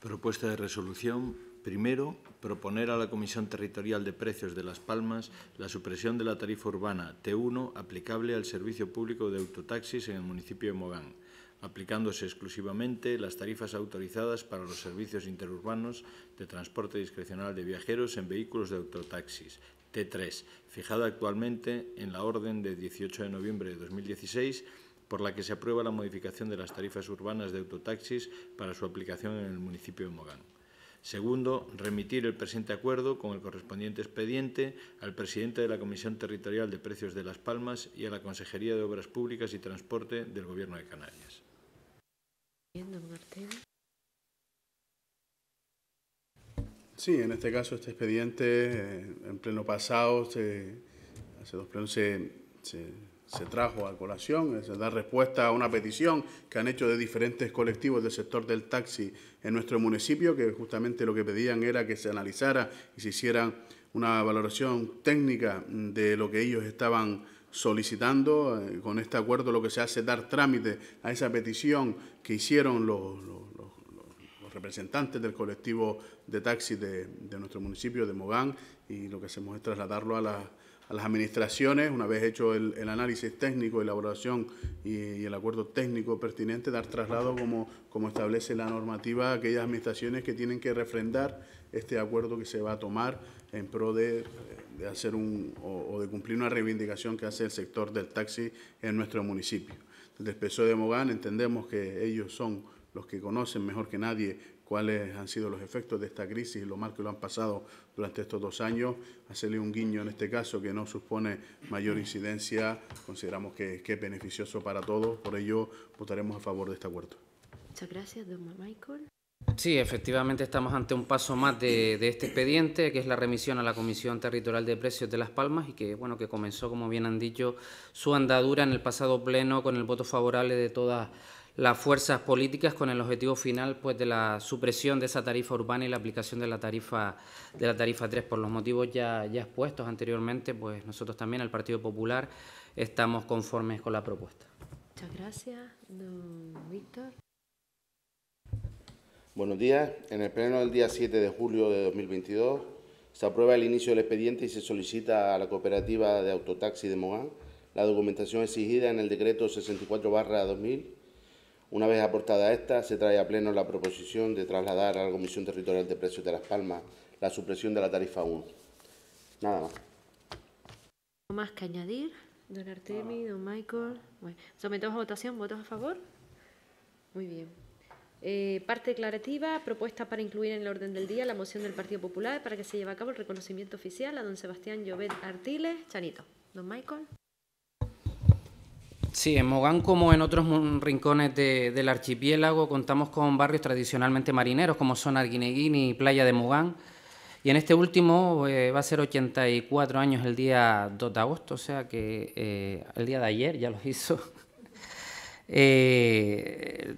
Propuesta de resolución. Primero, proponer a la Comisión Territorial de Precios de Las Palmas la supresión de la tarifa urbana T1 aplicable al servicio público de autotaxis en el municipio de Mogán aplicándose exclusivamente las tarifas autorizadas para los servicios interurbanos de transporte discrecional de viajeros en vehículos de autotaxis, T3, fijada actualmente en la orden de 18 de noviembre de 2016 por la que se aprueba la modificación de las tarifas urbanas de autotaxis para su aplicación en el municipio de Mogán. Segundo, remitir el presente acuerdo con el correspondiente expediente al presidente de la Comisión Territorial de Precios de Las Palmas y a la Consejería de Obras Públicas y Transporte del Gobierno de Canarias. Sí, en este caso este expediente eh, en pleno pasado, se, hace dos plenos se, trajo a colación, se da respuesta a una petición que han hecho de diferentes colectivos del sector del taxi en nuestro municipio, que justamente lo que pedían era que se analizara y se hiciera una valoración técnica de lo que ellos estaban solicitando eh, con este acuerdo lo que se hace es dar trámite a esa petición que hicieron los, los, representantes del colectivo de taxis de, nuestro municipio de Mogán y lo que hacemos es trasladarlo a, las administraciones, una vez hecho el, análisis técnico, elaboración y, y, el acuerdo técnico pertinente, dar traslado como, como establece la normativa a aquellas administraciones que tienen que refrendar este acuerdo que se va a tomar en pro de, de hacer un, o, de cumplir una reivindicación que hace el sector del taxi en nuestro municipio. Desde el PSOE de Mogán entendemos que ellos son los que conocen mejor que nadie cuáles han sido los efectos de esta crisis y lo mal que lo han pasado durante estos dos años. Hacerle un guiño en este caso que no supone mayor incidencia, consideramos que, que es beneficioso para todos, por ello votaremos a favor de este acuerdo. Muchas gracias, don Michael. Sí, efectivamente estamos ante un paso más de, este expediente, que es la remisión a la Comisión Territorial de Precios de Las Palmas y que, bueno, que comenzó, como bien han dicho, su andadura en el pasado pleno con el voto favorable de todas las fuerzas políticas con el objetivo final pues de la supresión de esa tarifa urbana y la aplicación de la tarifa de la tarifa 3 por los motivos ya, ya expuestos anteriormente, pues nosotros también el Partido Popular estamos conformes con la propuesta. Muchas gracias, don Víctor. Buenos días. En el pleno del día 7 de julio de 2022 se aprueba el inicio del expediente y se solicita a la cooperativa de autotaxi de Moán la documentación exigida en el decreto 64-2000. Una vez aportada esta, se trae a pleno la proposición de trasladar a la Comisión Territorial de Precios de Las Palmas la supresión de la tarifa 1. Nada más. No más que añadir. Don Artemi, don Michael. Bueno, sometemos a votación. ¿Votos a favor? Muy bien. Eh, parte declarativa, propuesta para incluir en el orden del día la moción del Partido Popular para que se lleve a cabo el reconocimiento oficial a don Sebastián Llobet Artiles. Chanito. Don Michael. Sí, en Mogán, como en otros rincones del archipiélago, contamos con barrios tradicionalmente marineros, como son Arguineguín y Playa de Mogán. Y en este último eh, va a ser 84 años el día 2 de agosto, o sea que eh, el día de ayer ya los hizo. [laughs] eh,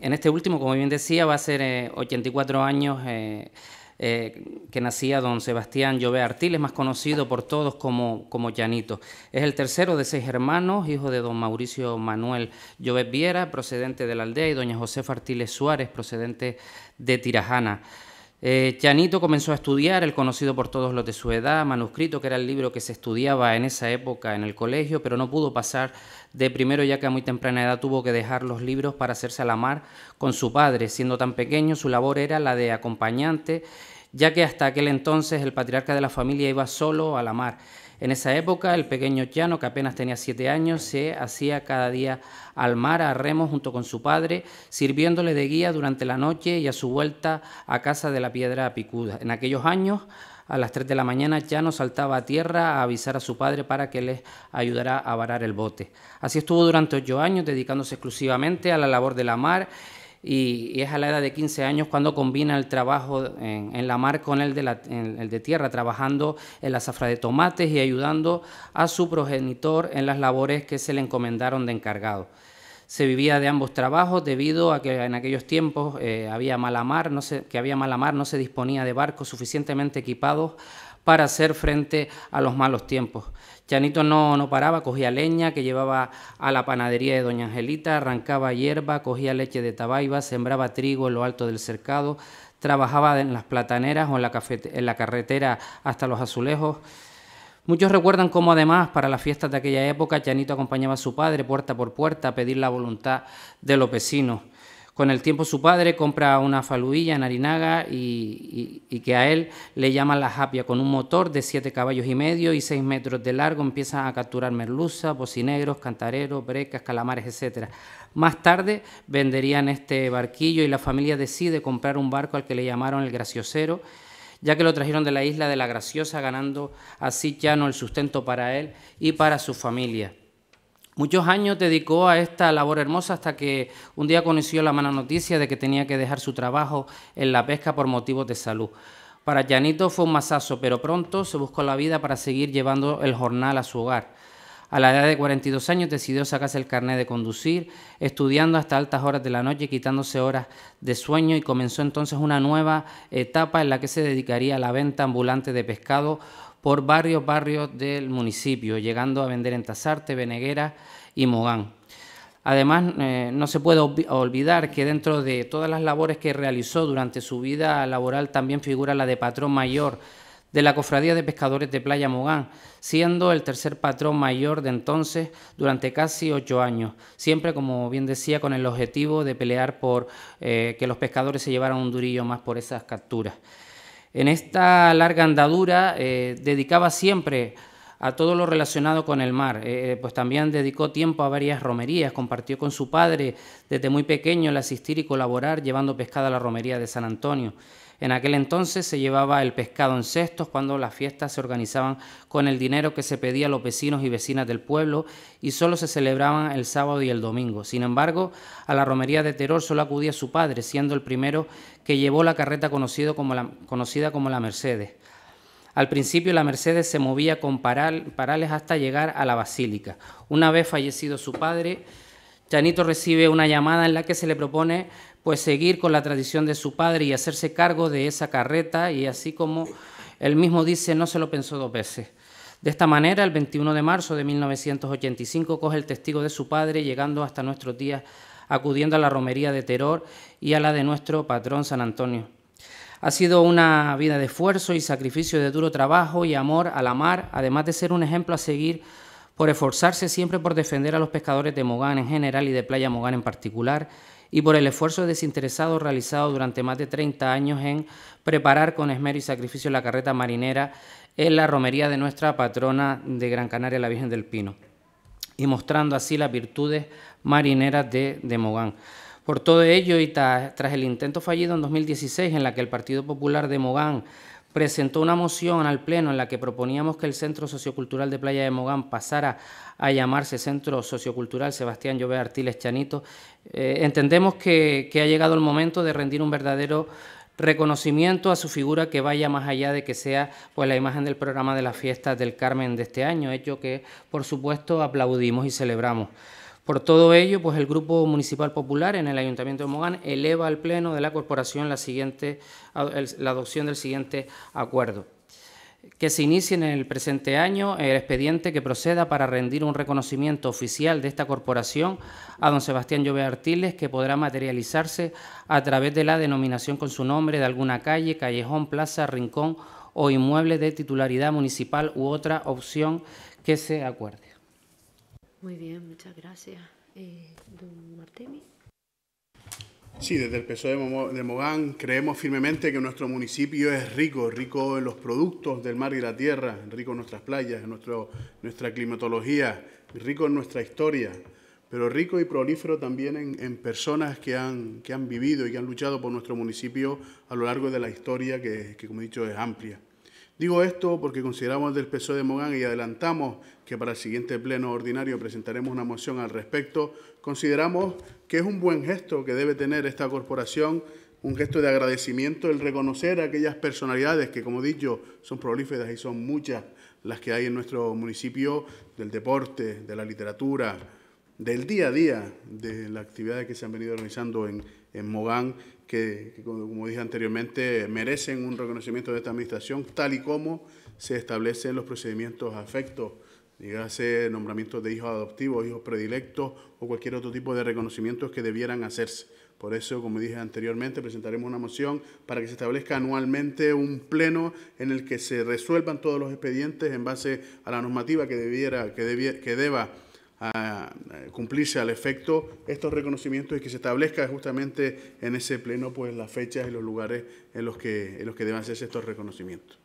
en este último, como bien decía, va a ser 84 eh, años eh, eh, que nacía don Sebastián Llové Artiles, más conocido por todos como, como Llanito. Es el tercero de seis hermanos, hijo de don Mauricio Manuel Llové Viera, procedente de la aldea, y doña Josefa Artiles Suárez, procedente de Tirajana. Chanito eh, comenzó a estudiar el conocido por todos los de su edad, manuscrito, que era el libro que se estudiaba en esa época en el colegio, pero no pudo pasar de primero ya que a muy temprana edad tuvo que dejar los libros para hacerse a la mar con su padre. Siendo tan pequeño, su labor era la de acompañante, ya que hasta aquel entonces el patriarca de la familia iba solo a la mar. En esa época, el pequeño Chano que apenas tenía siete años, se hacía cada día al mar a remo junto con su padre, sirviéndole de guía durante la noche y a su vuelta a casa de la piedra picuda. En aquellos años, a las tres de la mañana ya saltaba a tierra a avisar a su padre para que les ayudara a varar el bote. Así estuvo durante ocho años dedicándose exclusivamente a la labor de la mar y, es a la edad de 15 años cuando combina el trabajo en, la mar con el de, la, tierra, trabajando en la zafra de tomates y ayudando a su progenitor en las labores que se le encomendaron de encargado. Se vivía de ambos trabajos debido a que en aquellos tiempos eh, había mala mar, no que había mala mar, no se disponía de barcos suficientemente equipados para hacer frente a los malos tiempos. Chanito no, no paraba, cogía leña que llevaba a la panadería de Doña Angelita, arrancaba hierba, cogía leche de tabaiba, sembraba trigo en lo alto del cercado, trabajaba en las plataneras o en la, en la carretera hasta los azulejos. Muchos recuerdan cómo además para las fiestas de aquella época Chanito acompañaba a su padre puerta por puerta a pedir la voluntad de los vecinos. Con el tiempo su padre compra una faluilla en Arinaga y, que a él le llaman la japia. Con un motor de siete caballos y medio y seis metros de largo empiezan a capturar merluza, bocinegros, cantareros, brecas, calamares, etc. Más tarde venderían este barquillo y la familia decide comprar un barco al que le llamaron el Graciosero, ya que lo trajeron de la isla de la Graciosa, ganando así ya no el sustento para él y para su familia. Muchos años dedicó a esta labor hermosa hasta que un día conoció la mala noticia de que tenía que dejar su trabajo en la pesca por motivos de salud. Para Janito fue un masazo, pero pronto se buscó la vida para seguir llevando el jornal a su hogar. A la edad de 42 años decidió sacarse el carnet de conducir, estudiando hasta altas horas de la noche, quitándose horas de sueño y comenzó entonces una nueva etapa en la que se dedicaría a la venta ambulante de pescado por varios barrios del municipio, llegando a vender en Tazarte, Beneguera y Mogán. Además, eh, no se puede olvidar que dentro de todas las labores que realizó durante su vida laboral también figura la de patrón mayor de la Cofradía de Pescadores de Playa Mogán, siendo el tercer patrón mayor de entonces durante casi ocho años, siempre, como bien decía, con el objetivo de pelear por eh, que los pescadores se llevaran un durillo más por esas capturas. En esta larga andadura eh, dedicaba siempre a todo lo relacionado con el mar, eh, eh, pues también dedicó tiempo a varias romerías, compartió con su padre desde muy pequeño el asistir y colaborar llevando pescada a la romería de San Antonio. En aquel entonces se llevaba el pescado en cestos cuando las fiestas se organizaban con el dinero que se pedía a los vecinos y vecinas del pueblo y solo se celebraban el sábado y el domingo. Sin embargo, a la romería de Teror solo acudía su padre, siendo el primero que llevó la carreta conocido como la, conocida como la Mercedes. Al principio la Mercedes se movía con parales hasta llegar a la basílica. Una vez fallecido su padre, Chanito recibe una llamada en la que se le propone pues seguir con la tradición de su padre y hacerse cargo de esa carreta y así como él mismo dice, no se lo pensó dos veces. De esta manera, el 21 de marzo de 1985 coge el testigo de su padre llegando hasta nuestros días, acudiendo a la romería de Teror y a la de nuestro patrón San Antonio. Ha sido una vida de esfuerzo y sacrificio de duro trabajo y amor a la mar, además de ser un ejemplo a seguir por esforzarse siempre por defender a los pescadores de Mogán en general y de Playa Mogán en particular, y por el esfuerzo desinteresado realizado durante más de 30 años en preparar con esmero y sacrificio la carreta marinera en la romería de nuestra patrona de Gran Canaria, la Virgen del Pino, y mostrando así las virtudes marineras de, de Mogán. Por todo ello y tras el intento fallido en 2016 en la que el Partido Popular de Mogán presentó una moción al Pleno en la que proponíamos que el Centro Sociocultural de Playa de Mogán pasara a llamarse Centro Sociocultural Sebastián Llove Artiles Chanito. Eh, entendemos que, que ha llegado el momento de rendir un verdadero reconocimiento a su figura que vaya más allá de que sea pues la imagen del programa de las fiestas del Carmen de este año, hecho que por supuesto aplaudimos y celebramos. Por todo ello, pues el Grupo Municipal Popular en el Ayuntamiento de Mogán eleva al Pleno de la Corporación la, siguiente, adopción del siguiente acuerdo que se inicie en el presente año el expediente que proceda para rendir un reconocimiento oficial de esta corporación a don Sebastián llover Artiles, que podrá materializarse a través de la denominación con su nombre de alguna calle, callejón, plaza, rincón o inmueble de titularidad municipal u otra opción que se acuerde. Muy bien, muchas gracias. Eh, don Sí, desde el PSOE de Mogán creemos firmemente que nuestro municipio es rico, rico en los productos del mar y la tierra, rico en nuestras playas, en nuestro, nuestra climatología, rico en nuestra historia, pero rico y prolífero también en, personas que han, que han, vivido y que han luchado por nuestro municipio a lo largo de la historia que, que como he dicho, es amplia. Digo esto porque consideramos del PSOE de Mogán y adelantamos que para el siguiente pleno ordinario presentaremos una moción al respecto. Consideramos que es un buen gesto que debe tener esta corporación un gesto de agradecimiento el reconocer a aquellas personalidades que, como he dicho, son prolíferas y son muchas las que hay en nuestro municipio del deporte, de la literatura, del día a día, de las actividades que se han venido organizando en, en Mogán, que, como dije anteriormente, merecen un reconocimiento de esta administración, tal y como se establecen los procedimientos afectos, dígase nombramientos de hijos adoptivos, hijos predilectos o cualquier otro tipo de reconocimientos que debieran hacerse. Por eso, como dije anteriormente, presentaremos una moción para que se establezca anualmente un pleno en el que se resuelvan todos los expedientes en base a la normativa que, debiera, que, debiera, que deba cumplirse al efecto estos reconocimientos y que se establezca justamente en ese pleno pues las fechas y los lugares en los que, en los que hacerse estos reconocimientos.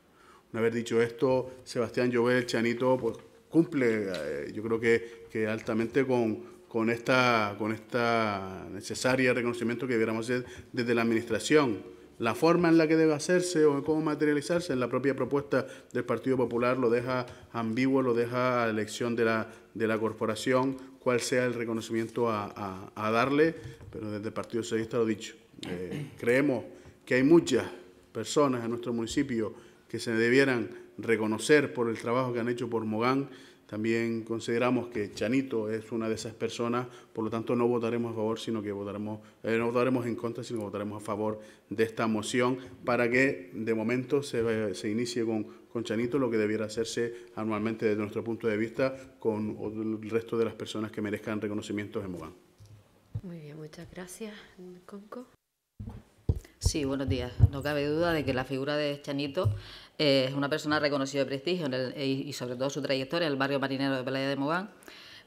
Una haber dicho esto, Sebastián Llover, Chanito, pues cumple, eh, yo creo que, que altamente con, con, esta, con esta necesaria reconocimiento que debiéramos hacer desde la Administración la forma en la que debe hacerse o cómo materializarse en la propia propuesta del Partido Popular lo deja ambiguo, lo deja a elección de la, de la corporación cuál sea el reconocimiento a, darle, pero desde el Partido Socialista lo dicho. Eh, creemos que hay muchas personas en nuestro municipio que se debieran reconocer por el trabajo que han hecho por Mogán. También consideramos que Chanito es una de esas personas, por lo tanto no votaremos a favor, sino que votaremos, eh, en contra, sino que votaremos a favor de esta moción para que de momento se, eh, se inicie con con Chanito lo que debiera hacerse anualmente desde nuestro punto de vista con el resto de las personas que merezcan reconocimientos en Mogán. Muy bien, muchas gracias, Sí, buenos días. No cabe duda de que la figura de Chanito eh, es una persona reconocida de prestigio eh, y sobre todo su trayectoria en el barrio marinero de Playa de Mogán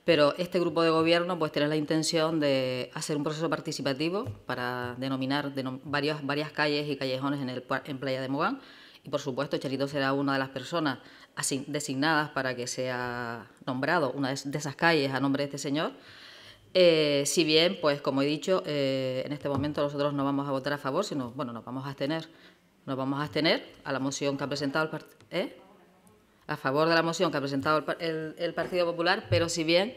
pero este grupo de gobierno pues tiene la intención de hacer un proceso participativo para denominar varias, varias calles y callejones en, el, en Playa de Mogán y por supuesto, Charito será una de las personas designadas para que sea nombrado una de esas calles a nombre de este señor. Eh, si bien, pues como he dicho, eh, en este momento nosotros no vamos a votar a favor, sino, bueno, nos vamos a abstener. Nos vamos a abstener a la moción que ha presentado el partido. ¿eh? A favor de la moción que ha presentado el, Partido Popular, pero si bien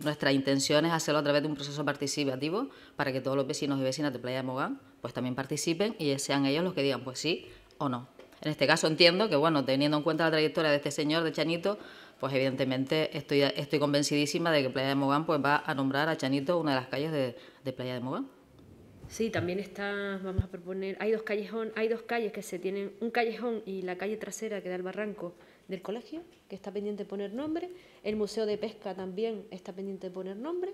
nuestra intención es hacerlo a través de un proceso participativo para que todos los vecinos y vecinas de Playa de Mogán pues también participen y sean ellos los que digan, pues sí, o no. En este caso entiendo que, bueno, teniendo en cuenta la trayectoria de este señor, de Chanito, pues evidentemente estoy, estoy convencidísima de que Playa de Mogán pues, va a nombrar a Chanito una de las calles de, Playa de Mogán. Sí, también está, vamos a proponer, hay dos callejón, hay dos calles que se tienen, un callejón y la calle trasera que da al barranco del colegio, que está pendiente de poner nombre, el Museo de Pesca también está pendiente de poner nombre.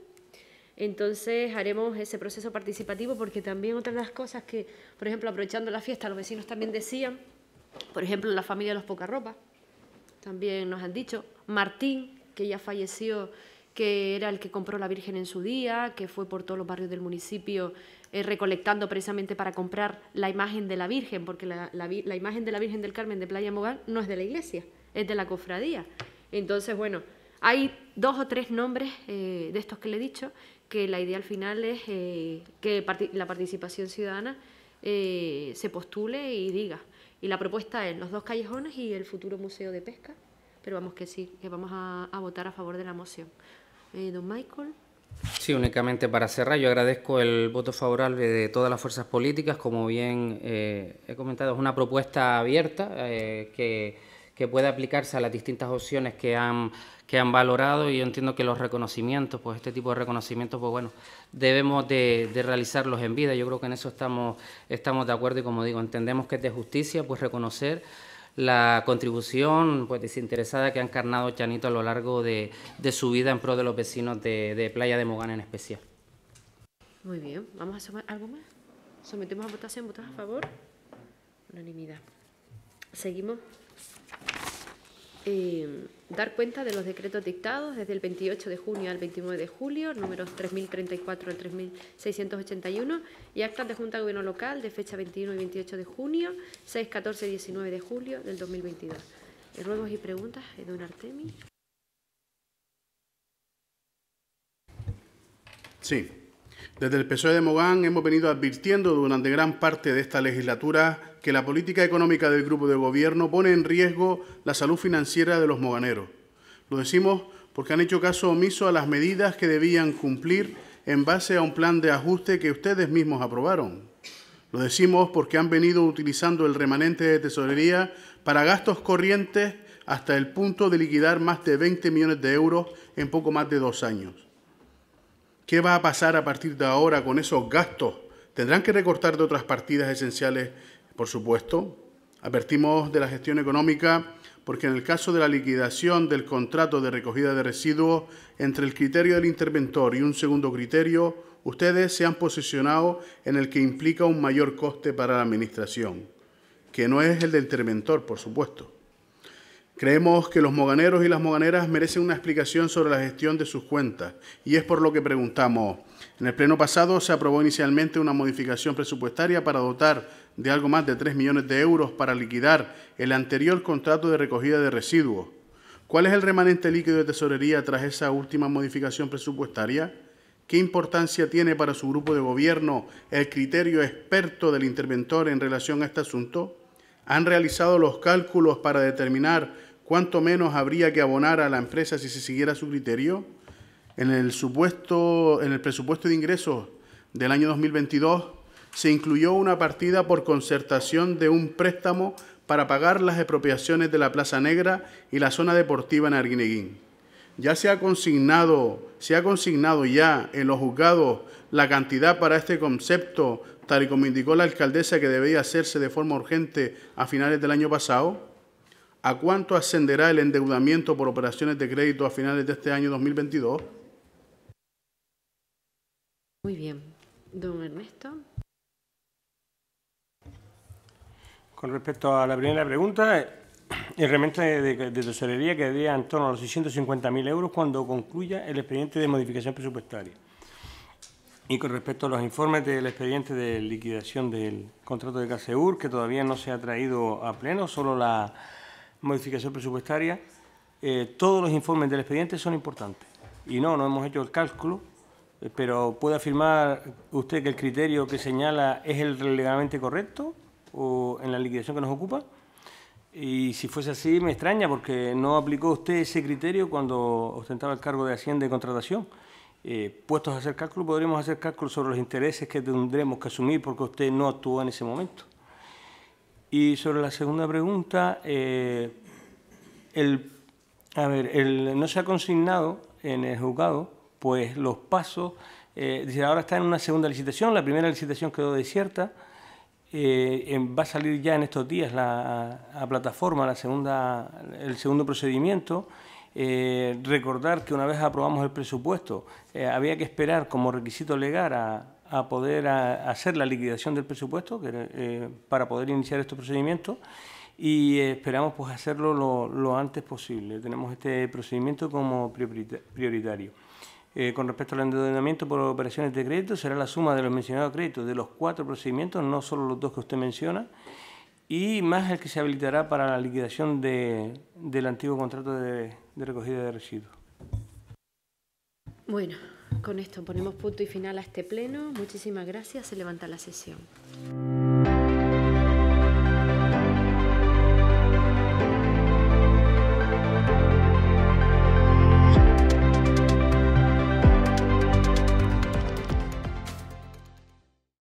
Entonces haremos ese proceso participativo porque también otra de las cosas que, por ejemplo, aprovechando la fiesta, los vecinos también decían, por ejemplo, la familia de los ropa... también nos han dicho, Martín, que ya falleció, que era el que compró la Virgen en su día, que fue por todos los barrios del municipio eh, recolectando precisamente para comprar la imagen de la Virgen, porque la, imagen de la Virgen del Carmen de Playa Mogán no es de la iglesia, es de la cofradía. Entonces, bueno, hay dos o tres nombres eh, de estos que le he dicho que la idea al final es eh, que la participación ciudadana eh, se postule y diga. Y la propuesta es los dos callejones y el futuro Museo de Pesca, pero vamos que sí, que vamos a, votar a favor de la moción. Eh, don Michael. Sí, únicamente para cerrar, yo agradezco el voto favorable de todas las fuerzas políticas. Como bien he comentado, es una propuesta abierta que puede aplicarse a las distintas opciones que han que han valorado y yo entiendo que los reconocimientos, pues este tipo de reconocimientos, pues bueno, debemos de, realizarlos en vida. Yo creo que en eso estamos, estamos de acuerdo y como digo, entendemos que es de justicia pues reconocer la contribución pues, desinteresada que ha encarnado Chanito a lo largo de, su vida en pro de los vecinos de, Playa de Mogán en especial. Muy bien, vamos a sumar algo más. Sometemos a votación, votas a favor. Unanimidad. Seguimos eh, dar cuenta de los decretos dictados desde el 28 de junio al 29 de julio, números 3034 al 3681, y actas de Junta de Gobierno Local de fecha 21 y 28 de junio, 6, 14 y 19 de julio del 2022. Eh, ruegos y preguntas, Eduardo eh, Artemi. Sí, desde el PSOE de Mogán hemos venido advirtiendo durante gran parte de esta legislatura que la política económica del grupo de gobierno pone en riesgo la salud financiera de los moganeros. Lo decimos porque han hecho caso omiso a las medidas que debían cumplir en base a un plan de ajuste que ustedes mismos aprobaron. Lo decimos porque han venido utilizando el remanente de tesorería para gastos corrientes hasta el punto de liquidar más de 20 millones de euros en poco más de dos años. ¿Qué va a pasar a partir de ahora con esos gastos? ¿Tendrán que recortar de otras partidas esenciales por supuesto, advertimos de la gestión económica porque en el caso de la liquidación del contrato de recogida de residuos, entre el criterio del interventor y un segundo criterio, ustedes se han posicionado en el que implica un mayor coste para la Administración, que no es el del interventor, por supuesto. Creemos que los moganeros y las moganeras merecen una explicación sobre la gestión de sus cuentas y es por lo que preguntamos. En el pleno pasado se aprobó inicialmente una modificación presupuestaria para dotar de algo más de 3 millones de euros para liquidar el anterior contrato de recogida de residuos. ¿Cuál es el remanente líquido de tesorería tras esa última modificación presupuestaria? ¿Qué importancia tiene para su grupo de gobierno el criterio experto del interventor en relación a este asunto? ¿Han realizado los cálculos para determinar cuánto menos habría que abonar a la empresa si se siguiera su criterio? En el, supuesto, en el presupuesto de ingresos del año 2022, se incluyó una partida por concertación de un préstamo para pagar las expropiaciones de la Plaza Negra y la zona deportiva en Arguineguín. Ya se ha consignado, se ha consignado ya en los juzgados la cantidad para este concepto, tal y como indicó la alcaldesa que debía hacerse de forma urgente a finales del año pasado. ¿A cuánto ascenderá el endeudamiento por operaciones de crédito a finales de este año 2022? Muy bien. Don Ernesto. Con respecto a la primera pregunta, el remanente de, de, tesorería quedaría en torno a los 650.000 euros cuando concluya el expediente de modificación presupuestaria. Y con respecto a los informes del expediente de liquidación del contrato de CASEUR, que todavía no se ha traído a pleno, solo la modificación presupuestaria, eh, todos los informes del expediente son importantes. Y no, no hemos hecho el cálculo, eh, pero ¿puede afirmar usted que el criterio que señala es el legalmente correcto? en la liquidación que nos ocupa. Y si fuese así, me extraña porque no aplicó usted ese criterio cuando ostentaba el cargo de Hacienda y Contratación. Eh, puestos a hacer cálculo, podríamos hacer cálculo sobre los intereses que tendremos que asumir porque usted no actuó en ese momento. Y sobre la segunda pregunta, eh, el, a ver, no se ha consignado en el juzgado pues los pasos. Eh, dice, ahora está en una segunda licitación, la primera licitación quedó desierta eh, va a salir ya en estos días la, plataforma la segunda, el segundo procedimiento. Eh, recordar que una vez aprobamos el presupuesto, eh, había que esperar como requisito legal a, poder hacer la liquidación del presupuesto eh, para poder iniciar estos procedimientos y esperamos pues hacerlo lo antes posible. Tenemos este procedimiento como prioritario. Eh, con respecto al endeudamiento por operaciones de crédito, será la suma de los mencionados créditos de los cuatro procedimientos, no solo los dos que usted menciona, y más el que se habilitará para la liquidación de, del antiguo contrato de, de recogida de residuos. Bueno, con esto ponemos punto y final a este pleno. Muchísimas gracias. Se levanta la sesión.